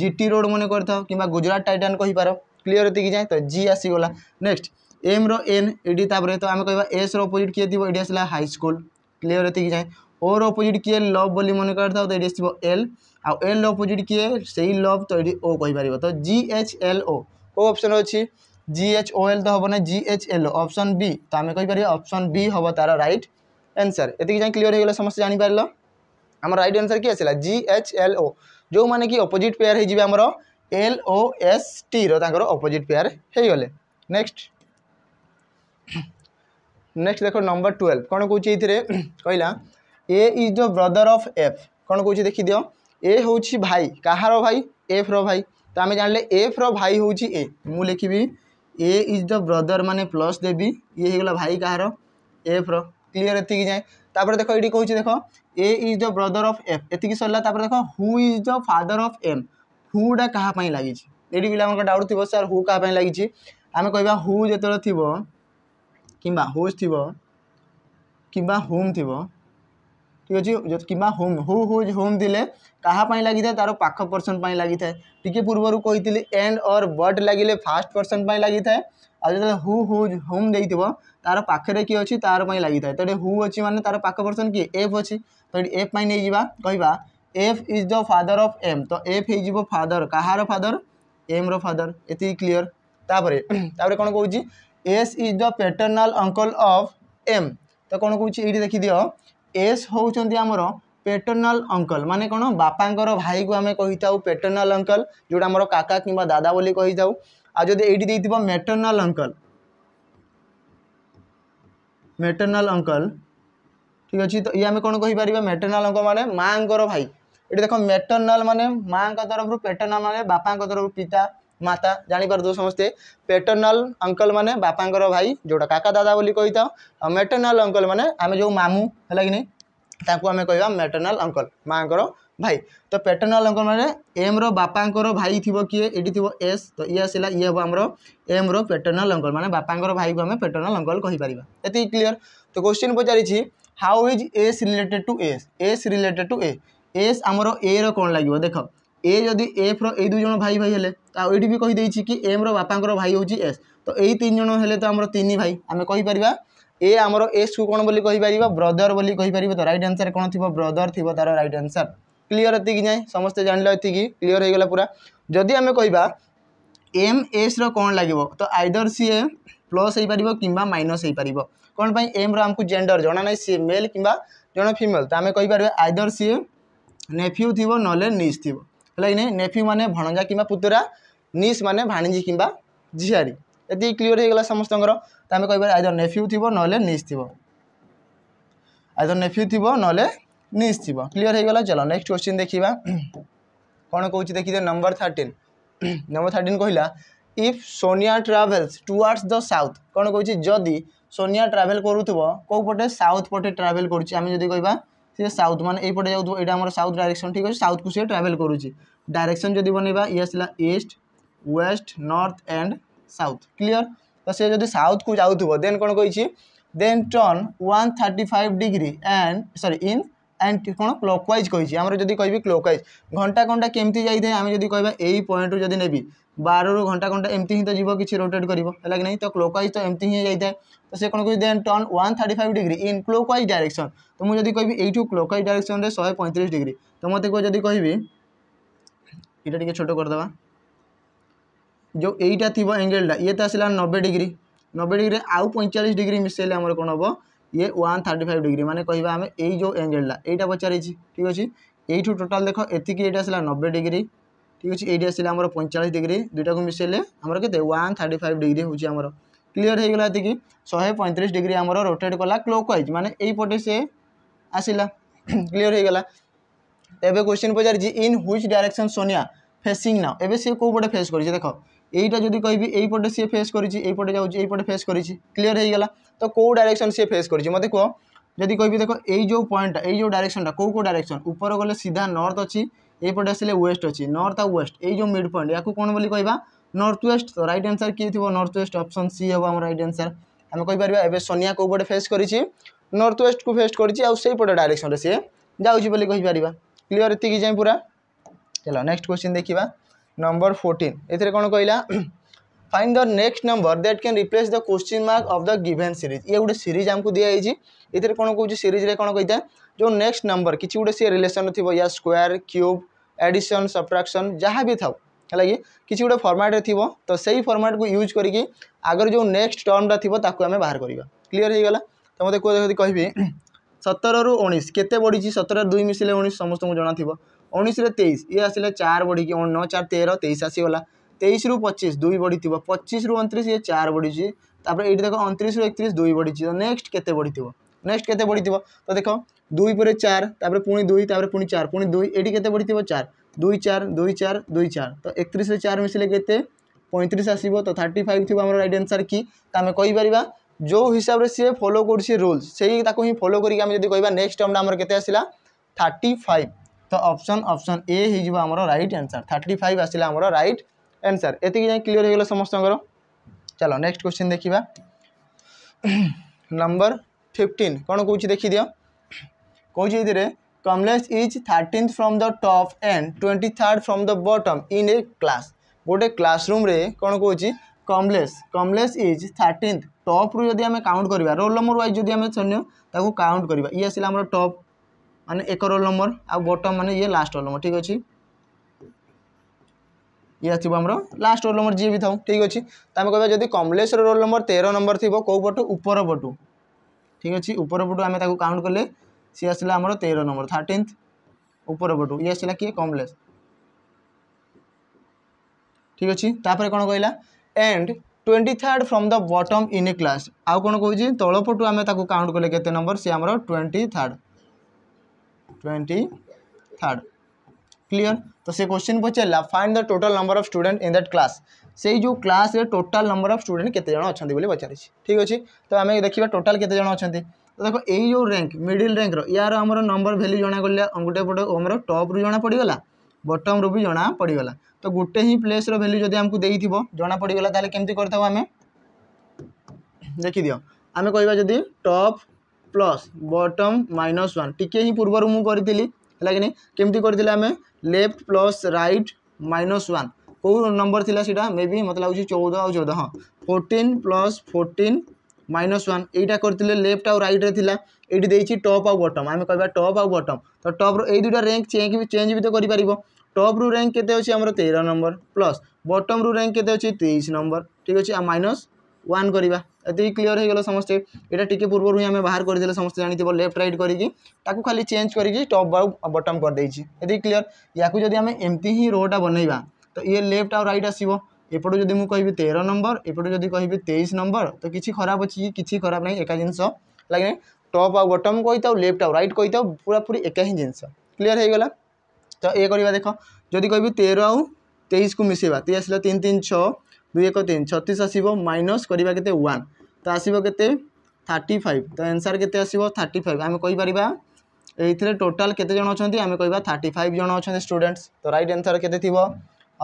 জিটি রোড মনে করে থাও কিংবা গুজরাট টাইটান কহিপার ক্লিয়ার এতিকি যায় তো জি আসিগলা নেক্সট ଏମ୍ର ଏନ୍ ଏଇଠି ତାପରେ ତ ଆମେ କହିବା ଏସ୍ର ଅପୋଜିଟ୍ କିଏ ଥିବ ଏଇଠି ଆସିଲା ହାଇସ୍କୁଲ୍ କ୍ଲିଅର୍ ଏତିକି ଯାଏଁ ଓର ଅପୋଜିଟ୍ କିଏ ଲଭ୍ ବୋଲି ମନେ କରିଥାଉ ତ ଏଇଠି ଆସିବ ଏଲ୍ ଆଉ ଏଲ୍ର ଅପୋଜିଟ୍ କିଏ ସେଇ ଲଭ୍ ତ ଏଇଠି ଓ କହିପାରିବ ତ ଜି ଏଚ୍ ଏଲ୍ ଓ କେଉଁ ଅପସନ୍ ଅଛି ଜି ଏଚ୍ ଓ ଏଲ୍ ତ ହେବ ନା G H L O option B ତ ଆମେ କହିପାରିବା ଅପସନ୍ ବି ହେବ ତା'ର ରାଇଟ୍ ଆନ୍ସର୍ ଏତିକି ଯାଏଁ କ୍ଲିଅର୍ ହେଇଗଲା ସମସ୍ତେ ଜାଣିପାରିଲ ଆମର ରାଇଟ୍ ଆନ୍ସର୍ କିଏ ଆସିଲା ଜି ଏଚ୍ ଏଲ୍ ଓ ଯେଉଁମାନେ କି ଅପୋଜିଟ୍ ପେୟାର୍ ହେଇଯିବେ ଆମର ଏଲ୍ ଓ ଏସ୍ ଟିର ତାଙ୍କର ଅପୋଜିଟ୍ ପେୟାର୍ ହେଇଗଲେ ନେକ୍ସଟ नेक्स्ट देख नंबर ट्वेल्व कौन कौन कहला A is the brother of F कौन कौन देखीद ए हूँ भाई कहार भाई एफ रई तो आम जान लें एफ रई हूँ ए मु लिखी ए इज द ब्रदर मान प्लस देवी ये होगा भाई कहार एफ र क्लीयर एति जाए तापर देख ये कहे देख A is the brother of F एति सरला देख who is the father of M हुटा क्या लगी ये पे डाउट थी सर हु क्या लगी आम कह जो थी किंबा होज थ किंबा होम थी ठीक अच्छे कि होम हो होम दिले कापी लगी था तार पाख पर्सन लगी था टी पूर्व कही थी एंड और बट लगे फास्ट पर्सन लगी था आज जो हु हूज होम दे तार पाखे किए अच्छी तार लगी था तो हू अच्छी मानते तार पाख पर्सन किए एफ अच्छी तो एफ पाई नहीं जा कह F is the father of M तो एफ हो फादर कहार फादर एम रादर ये क्लीयर तापर तापर कौन कौन S is the paternal uncle of M तो कौन कौन ये देखीद एस होमर पेटर्नाल अंकल माने कौन बापांर भाई को आम कही था पेटर्नाल अंकल जो काका कि दादा बोली कही था आदि ये मेटर्नाल अंकल मेटर्नाल अंकल ठीक अच्छे तो ये आम कौन कही पार मेटर्नाल अंकल माने माँ भाई ये देख मेटर्नाल माने माँ तरफ पेटर्नाल माने बापा तरफ पिता ମାତା ଜାଣିପାରୁଥିବ ସମସ୍ତେ ପେଟର୍ନାଲ୍ ଅଙ୍କଲ୍ ମାନେ ବାପାଙ୍କର ଭାଇ ଯେଉଁଟା କାକା ଦାଦା ବୋଲି କହିଥାଉ ଆଉ ମେଟର୍ନାଲ୍ ଅଙ୍କଲ୍ ମାନେ ଆମେ ଯେଉଁ ମାମୁଁ ହେଲା କି ନାହିଁ ତାଙ୍କୁ ଆମେ କହିବା ମେଟର୍ନାଲ୍ ଅଙ୍କଲ୍ ମାଆଙ୍କର ଭାଇ ତ ପେଟର୍ନାଲ୍ ଅଙ୍କଲ୍ ମାନେ ଏମ୍ର ବାପାଙ୍କର ଭାଇ ଥିବ କିଏ ଏଠି ଥିବ ଏସ୍ ତ ଇଏ ଆସିଲା ଇଏ ହେବ ଆମର ଏମ୍ର ପେଟର୍ନାଲ୍ ଅଙ୍କଲ୍ ମାନେ ବାପାଙ୍କର ଭାଇକୁ ଆମେ ପେଟର୍ନାଲ୍ ଅଙ୍କଲ୍ କହିପାରିବା ଏତିକି କ୍ଲିଅର୍ ତ କୋଶ୍ଚିନ୍ ପଚାରିଛି how is S related to S S related to A S ଆମର ଏର କ'ଣ ଲାଗିବ ଦେଖ ଏ ଯଦି ଏଫ୍ର ଏଇ ଦୁଇ ଜଣ ଭାଇ ଭାଇ ହେଲେ ତ ଆଉ ଏଇଠି ବି କହିଦେଇଛି କି ଏମ୍ର ବାପାଙ୍କର ଭାଇ ହେଉଛି ଏସ୍ ତ ଏଇ ତିନି ଜଣ ହେଲେ ତ ଆମର ତିନି ଭାଇ ଆମେ କହିପାରିବା ଏ ଆମର ଏସ୍କୁ କ'ଣ ବୋଲି କହିପାରିବା ବ୍ରଦର ବୋଲି କହିପାରିବା ତ ରାଇଟ୍ ଆନ୍ସର୍ କ'ଣ ଥିବ ବ୍ରଦର ଥିବ ତା'ର ରାଇଟ୍ ଆନ୍ସର୍ କ୍ଲିଅର୍ ଏତିକି ଯାଏଁ ସମସ୍ତେ ଜାଣିଲ ଏତିକି କ୍ଲିଅର୍ ହେଇଗଲା ପୁରା ଯଦି ଆମେ କହିବା ଏମ୍ ଏସ୍ର କ'ଣ ଲାଗିବ ତ ଆଇଦର ସିଏ ପ୍ଲସ୍ ହେଇପାରିବ କିମ୍ବା ମାଇନସ୍ ହେଇପାରିବ କ'ଣ ପାଇଁ ଏମ୍ର ଆମକୁ ଜେଣ୍ଡର ଜଣା ନାହିଁ ସିଏ ମେଲ୍ କିମ୍ବା ଜଣେ ଫିମେଲ୍ ତ ଆମେ କହିପାରିବା ଆଇଦର ସିଏ ନେଫ୍ୟୁ ଥିବ ନହେଲେ ନିଜ୍ ଥିବ ହେଲା କି ନାହିଁ ନେଫ୍ୟୁ ମାନେ ଭଣଜା କିମ୍ବା ପୁତୁରା ନିସ୍ ମାନେ ଭାଣିଜୀ କିମ୍ବା ଝିଆରୀ ଏତିକି କ୍ଲିଅର୍ ହେଇଗଲା ସମସ୍ତଙ୍କର ତ ଆମେ କହିପାରିବା ଆଇଦର ନେଫ୍ୟୁ ଥିବ ନହେଲେ ନିସ୍ ଥିବ ଆଇଦର ନେଫ୍ୟୁ ଥିବ ନହେଲେ ନିସ୍ ଥିବ କ୍ଲିଅର୍ ହେଇଗଲା ଚାଲ ନେକ୍ସଟ କ୍ୱେଶ୍ଚିନ୍ ଦେଖିବା କ'ଣ କହୁଛି ଦେଖିଦେ ନମ୍ବର ଥାର୍ଟିନ୍ ନମ୍ବର ଥାର୍ଟିନ୍ କହିଲା if Sonia travels towards the south কোণ কৌছি যদি সোনিয়া ট্রাভেল করুব কেউ পটে সাউথ পটে ট্রাভেল করছি আমি যদি কহবা সি সাউথ মানে এইপটে যাও এটা আমার সাউথ ডাইরেকশন ঠিক আছে সাউথ কু সি ট্রাভেল করুছি ডাইরেকশন যদি বনাইবা ইয়ে আসলা east west north and south clear তো সে যদি সাউথ কু যাওথিব দেন কোন কইছি then turn 135 degree and sorry in anti କ'ଣ କ୍ଲକ୍ ୱାଇଜ୍ କହିଛି ଆମର ଯଦି କହିବି କ୍ଲକ୍ ୱାଇଜ୍ ଘଣ୍ଟା ଘଣ୍ଟା କେମିତି ଯାଇଥାଏ ଆମେ ଯଦି କହିବା ଏଇ ପଏଣ୍ଟରୁ ଯଦି ନେବି ବାରରୁ ଘଣ୍ଟା ଘଣ୍ଟା ଏମିତି ହିଁ ତ ଯିବ କିଛି ରୋଟେଟ୍ କରିବ ହେଲା କି ନାହିଁ ତ କ୍ଲକ୍ ୱାଇଜ୍ ତ ଏମିତି ହିଁ ଯାଇଥାଏ ତ ସେ କ'ଣ କହୁଛି then turn one thirty five degree in clockwise direction ତ ମୁଁ ଯଦି କହିବି ଏଇଠୁ କ୍ଲକ୍ ୱାଇଜ୍ ଡାଇରେକ୍ସନ୍ରେ ଶହେ ପଇଁତିରିଶ ଡିଗ୍ରୀ ତ ମୋତେ ଯଦି କହିବି ଏଇଟା ଟିକେ ଛୋଟ କରିଦେବା ଯେଉଁ ଏଇଟା ଥିବ ଏଙ୍ଗେଲ୍ଟା ଇଏ ତ ଆସିଲା ନବେ ଡିଗ୍ରୀ ନବେ ଡିଗ୍ରୀରେ ଆଉ ପଇଁଚାଳିଶ ଡିଗ୍ରୀ ମିଶାଇଲେ ଆମର କ'ଣ ହେବ ଇଏ ୱାନ୍ ଥାର୍ଟି ଫାଇଭ୍ ଡିଗ୍ରୀ ମାନେ କହିବା ଆମେ ଏଇ ଯେଉଁ ଆଙ୍ଗେଲ୍ଟା ଏଇଟା ପଚାରିଛି ଠିକ୍ ଅଛି ଏଇଠୁ ଟୋଟାଲ୍ ଦେଖ ଏତିକି ଏଇଟା ଆସିଲା ନବେ ଡିଗ୍ରୀ ଠିକ୍ ଅଛି ଏଇଠି ଆସିଲା ଆମର ପଇଁଚାଳିଶ ଡିଗ୍ରୀ ଦୁଇଟାକୁ ମିଶାଇଲେ ଆମର କେତେ ୱାନ୍ ଥାର୍ଟି ଫାଇଭ୍ ଡିଗ୍ରୀ ହେଉଛି ଆମର କ୍ଲିଅର୍ ହେଇଗଲା ଏତିକି ଶହେ ପଇଁତିରିଶ ଡିଗ୍ରୀ ଆମର ରୋଟେଟ୍ କଲା କ୍ଲୋକ୍ ୱାଇଜ୍ ମାନେ ଏଇପଟେ ସେ ଆସିଲା କ୍ଲିଅର୍ ହେଇଗଲା ଏବେ କ୍ୱେଶ୍ଚିନ୍ ପଚାରିଛି in which direction Sonia facing now ଏବେ ସେ କେଉଁ ପଟେ ଫେସ୍ କରିଛି ଦେଖ এইটা যদি କହିବି ଏଇପଟେ ସିଏ ଫେସ୍ କରିଛି ଏଇପଟେ ଯାଉଛି ଏଇପଟେ ଫେସ୍ କରିଛି କ୍ଲିଅର୍ ହେଇଗଲା ତ କେଉଁ ଡାଇରେକ୍ସନ୍ ସିଏ ଫେସ୍ କରିଛି ମୋତେ କୁହ ଯଦି କହିବି ଦେଖ ଏଇ ଯେଉଁ ପଏଣ୍ଟଟା ଏଇ ଯେଉଁ ଡାଇରେକ୍ସନ୍ଟା କେଉଁ କେଉଁ ଡାଇରେକ୍ସନ୍ ଉପର ଗଲେ ସିଧା ନର୍ଥ ଅଛି ଏଇପଟେ ଆସିଲେ ୱେଷ୍ଟ ଅଛି ନର୍ଥ ଆଉ ୱେଷ୍ଟ ଏଇ ଯେଉଁ ମିଡ୍ ପଏଣ୍ଟ ୟାକୁ କ'ଣ ବୋଲି କହିବା ନର୍ଥ ୱେଷ୍ଟ ତ ରାଇଟ୍ ଆନ୍ସର୍ କିଏ ଥିବ ନର୍ଥ ୱେଷ୍ଟ ଅପସନ୍ ସି ହେବ ଆମ ରାଇଟ୍ ଆନ୍ସର୍ ଆମେ କହିପାରିବା ଏବେ ସୋନିଆ କେଉଁ ପଟେ ଫେସ୍ କରିଛି ନର୍ଥ ୱେଷ୍ଟକୁ ଫେସ୍ କରିଛି ଆଉ ସେଇପଟେ ଡାଇରେକ୍ସନ୍ରେ ସିଏ ଯାଉଛି ବୋଲି କହିପାରିବା କ୍ଲିଅର୍ ଏତିକି ଯାଏଁ ପୁରା ଚାଲ ନେକ୍ସଟ କ୍ୱେଶ୍ଚିନ୍ ଦେଖିବା नंबर 14 एथिरे कौन कहला find the next number that can replace the question mark of the given series ये गोटे सीरीज आमको दि जाइए कौन कौन सीरीज कौन कही जो नेक्स्ट नंबर किसी गोटे सी रिलेसन थी या स्क्वयर क्यूब एडिशन सब्ट्राक्शन जहाँ भी था है कि गोटे फर्माट्रे थी तो सही फर्माट को यूज करके आगर जो नेक्स्ट टर्मटा थी आम बाहर करवा क्लीयर हो गला तो मतलब कह सतर रु उन्नीस के बढ़ी सतर दुई मिसले उन्नीस समस्त को जना थी ଉଣେଇଶରେ ତେଇଶ ଇଏ ଆସିଲେ ଚାରି ବଢ଼ିକି ନଅ ଚାରି ତେର ତେଇଶ ଆସିଗଲା ତେଇଶରୁ ପଚିଶ ଦୁଇ ବଢ଼ିଥିବ ପଚିଶରୁ ଅଣତିରିଶ ଇଏ ଚାରି ବଢ଼ିଛି ତାପରେ ଏଇଠି ଦେଖ ଅଣତିରିଶରୁ ଏକତିରିଶ ଦୁଇ ବଢ଼ିଛି ତ ନେକ୍ସଟ କେତେ ବଢ଼ିଥିବ ନେକ୍ସଟ କେତେ ବଢ଼ିଥିବ ତ ଦେଖ ଦୁଇ ପରେ ଚାରି ତାପରେ ପୁଣି ଦୁଇ ତାପରେ ପୁଣି ଚାରି ପୁଣି ଦୁଇ ଏଇଠି କେତେ ବଢ଼ିଥିବ ଚାରି ଦୁଇ ଚାରି ଦୁଇ ଚାରି ଦୁଇ ଚାରି ତ ଏକତିରିଶରେ ଚାରି ମିଶିଲେ କେତେ ପଇଁତିରିଶ ଆସିବ ତ ଥାର୍ଟି ଫାଇଭ୍ ଥିବ ଆମର ରାଇଟ୍ ଆନ୍ସର୍ କି ତ ଆମେ କହିପାରିବା ଯେଉଁ ହିସାବରେ ସିଏ ଫଲୋ କରୁଛି ରୁଲ୍ସ ସେଇ ତାକୁ ହିଁ ଫଲୋ କରିକି ଆମେ ଯଦି କହିବା ନେକ୍ସଟ ଟର୍ମଟା ଆମର କେତେ ଆସିଲା ଥାର୍ଟି ଫାଇଭ୍ তো অপশন অপশন এ হয়ে আমার রাইট আনসার থার্টি ফাইভ আসলে আমার রাইট আনসার এত যাই ক্লিয়ার হয়ে গেল সমস্তর চলো নেক্সট কোশ্চিন দেখা নম্বর ফিফটিন কোণ কৌছি দেখি দিও কৌছি এতে Kamlesh is thirteenth from the top and twenty third from the bottom in a class গোটে ক্লাসরুম্রে কোণ কৌছি কমলেশ কমলেশ ইজ থার্টিন্থ টপ্রু যদি আমি কাউন্ট করা রোল নম্বর ওয়াইজ যদি আমি শূন্য তাকে কাউন্ট করা ইয়ে আসলে আমার টপ ମାନେ ଏକ ରୋଲ୍ ନମ୍ବର ଆଉ ବଟମ୍ ମାନେ ଇଏ ଲାଷ୍ଟ ରୋଲ୍ ନମ୍ବର ଠିକ୍ ଅଛି ଇଏ ଆସିବ ଆମର ଲାଷ୍ଟ ରୋଲ୍ ନମ୍ବର ଯିଏ ବି ଥାଉ ଠିକ୍ ଅଛି ତ ଆମେ କହିବା ଯଦି କମଲେଶର ରୋଲ୍ ନମ୍ବର ତେର ନମ୍ବର ଥିବ କେଉଁ ପଟୁ ଉପର ପଟୁ ଠିକ୍ ଅଛି ଉପର ପଟୁ ଆମେ ତାକୁ କାଉଣ୍ଟ କଲେ ସିଏ ଆସିଲା ଆମର ତେର ନମ୍ବର ଥାର୍ଟିନ୍ଥ ଉପର ପଟୁ ଇଏ ଆସିଲା କିଏ କମଲେଶ ଠିକ୍ ଅଛି ତାପରେ କ'ଣ କହିଲା and twenty third from the bottom in a class ଆଉ କ'ଣ କହୁଛି ତଳପଟୁ ଆମେ ତାକୁ କାଉଣ୍ଟ କଲେ କେତେ ନମ୍ବର ସେ ଆମର twenty third twenty third clear तो से क्वेश्चन पचारा find the total number of student in that class से जो क्लास रे टोटाल नंबर ऑफ स्टूडेंट केते जण पचारि ठीक अच्छे तो आम देखा टोटाल केते जण तो देखो यही जो रैंक मिडिल रैंक रो यार हमर नंबर भैल्यू जना गला गोटे पट हमर टॉप जना पड़ी बटम रु भी जना पड़गला तो गोटे ही प्लेस रो वैल्यू जदि हमको देइथिबो जना पड़ी गला ताले केमति करथाव हमें देखि जदि top plus bottom minus one टी पूर्व मुझे है किमती करें left plus right minus one कौ नंबर थी सीटा मे बी मत लगे चौदह आ चौदह हाँ fourteen plus fourteen minus one यहीटा करते लेफ्ट आउ रईट्रे ये देखिए टप आउ बटम आम कह टप आउ बटम तो टप्र यही दुटा रैंक चेंज भी चेंज भी तो कर टप्रु रैंक के तेरह नंबर प्लस बटम्रु रैंक के तेईस नंबर ठीक अच्छे माइनस ওয়ান করা এতবি ক্লিয়র হয়ে গেল সমস্তে এটা টিকি পূর্বর হি আমি বাহার করে সমস্তে জাঁথিব লেফট রাইট করি তাকে খালি চেঞ্জ করি টপ বা বটম করেদি এটি ক্লিয়র ইয়াকে যদি আমি এমতি হি রোটা বনাইবা তো ইয়ে লেফট আউ রাইট আসব এপটু যদি মু কহিবি তের নম্বর এপটু যদি কহিবি তেইশ নম্বর তো কিছু খারাপ অছি কি কিছু খারাপ নাই একা জিনিস লাগে টপ আউ বটম কই থাও লেফট আউ রাইট কই থাও পুরাপুরি একা হি জিনিস ক্লিয়র হয়ে গলা তো ইয়ে করা দেখ যদি কহিবি তের আউ তেইশ কু মিশাইবা তে আসলে তিন তিন ছ দুই এক তিন ছতিশ আসব মাইনস করা কেতে ওয়ান তো আসব কেতে থার্টি ফাইভ তো এনসার কেতে আসব থার্টি ফাইভ আমি কইপার এইথিরে টোটাল কেতে জন অনেক আমি কইবা থার্টি ফাইভ জন অনেক স্টুডেন্টস তো রাইট এনসার কেতে থিব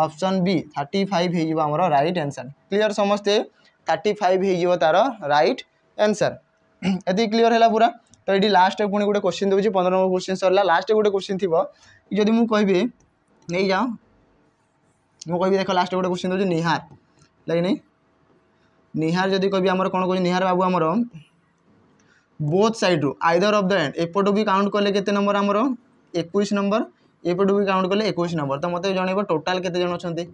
অপশন বি থার্টি ফাইভ হয়ে যাব আমার রাইট এনসার ক্লিয়ার সমস্তে থার্টি ফাইভ হয়ে যাব তার রাইট এনসার এত ক্লিয়ার হল পুরা তো এটি লাস্ট পুনি গোটে কোশ্চিন দেছি পনেরো নম্বর কোশ্চিন সরলা লাস্ট গোটে কোশ্চিন থিব যদি মু কইবি নেই যাও মু কইবি দেখো লাস্ট গোটে কোশ্চিন দেছি নিহার ଲାଗିନି ନିହାର ଯଦି କହିବି ଆମର କ'ଣ କହୁଛି ନିହାର ବାବୁ ଆମର ବୋଥ୍ ସାଇଡ଼୍ରୁ ଆଇଦର ଅଫ୍ ଦ ଏଣ୍ଡ ଏପଟୁ ବି କାଉଣ୍ଟ କଲେ କେତେ ନମ୍ବର ଆମର ଏକୋଇଶ ନମ୍ବର ଏପଟୁ ବି କାଉଣ୍ଟ କଲେ ଏକୋଇଶ ନମ୍ବର ତ ମୋତେ ଜଣେଇବ ଟୋଟାଲ୍ କେତେ ଜଣ ଅଛନ୍ତି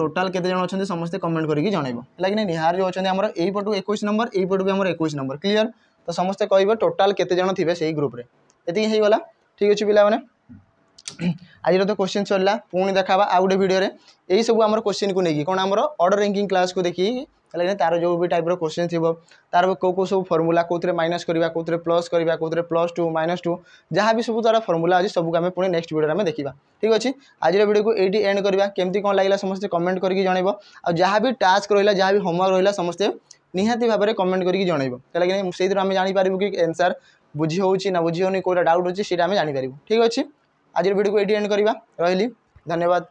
ଟୋଟାଲ୍ କେତେ ଜଣ ଅଛନ୍ତି ସମସ୍ତେ କମେଣ୍ଟ କରିକି ଜଣେଇବ ହେଲା କି ନାହିଁ ନିହାର ଯେଉଁ ଅଛନ୍ତି ଆମର ଏଇପଟୁ ଏକୋଇଶ ନମ୍ବର ଏଇପଟୁ ବି ଆମର ଏକୋଇଶ ନମ୍ବର କ୍ଲିଅର୍ ତ ସମସ୍ତେ କହିବେ ଟୋଟାଲ୍ କେତେ ଜଣ ଥିବେ ସେଇ ଗ୍ରୁପ୍ରେ ଏତିକି ହେଇଗଲା ଠିକ୍ ଅଛି ପିଲାମାନେ ଆଜିର ତ କୋଶ୍ଚିନ୍ ସରିଲା ପୁଣି ଦେଖାବା ଆଉ ଗୋଟେ ଭିଡ଼ିଓରେ ଏଇସବୁ ଆମର କୋଶ୍ଚିନ୍କୁ ନେଇକି କ'ଣ ଆମର ଅର୍ଡ଼ର ର୍ୟାଙ୍କିଂ କ୍ଲାସ୍କୁ ଦେଖିକି ହେଲେ ତାର ଯେଉଁ ବି ଟାଇପ୍ର କୋଶ୍ଚିନ୍ ଥିବ ତାର କେଉଁ କେଉଁ ସବୁ ଫର୍ମୁଲା କେଉଁଥିରେ ମାଇନସ୍ କରିବା କେଉଁଥିରେ ପ୍ଲସ୍ କରିବା କେଉଁଥିରେ ପ୍ଲସ୍ ଟୁ ମାଇନସ୍ ଟୁ ଯାହା ବି ସବୁ ତା'ର ଫର୍ମୁଲା ଅଛି ସବୁକୁ ଆମେ ପୁଣି ନେକ୍ସଟ ଭିଡ଼ିଓରେ ଆମେ ଦେଖିବା ଠିକ୍ ଅଛି ଆଜିର ଭିଡ଼ିଓକୁ ଏଇଠି ଏଣ୍ଡ କରିବା କେମିତି କ'ଣ ଲାଗିଲା ସମସ୍ତେ କମେଣ୍ଟ କରିକି ଜଣାଇବ ଆଉ ଯାହା ବି ଟାସ୍କ ରହିଲା ଯାହା ବି ହୋମୱାର୍କ ରହିଲା ସମସ୍ତେ ନିହାତି ଭାବରେ କମେଣ୍ଟ କରିକି ଜଣାଇବ କାହିଁକି ସେଇଥିରୁ ଆମେ ଜାଣିପାରିବୁ କି ଏନ୍ସାର୍ ବୁଝି ହେଉଛି ନା ବୁଝି ହେଉନି କେଉଁଟା ଡାଉଟ୍ ହେଉଛି ସେଇଟା ଆମେ ଜାଣିପାରିବୁ ଠିକ୍ ଅଛି আজর ভিডিওকে এটি এন্ড করা রহলি ধন্যবাদ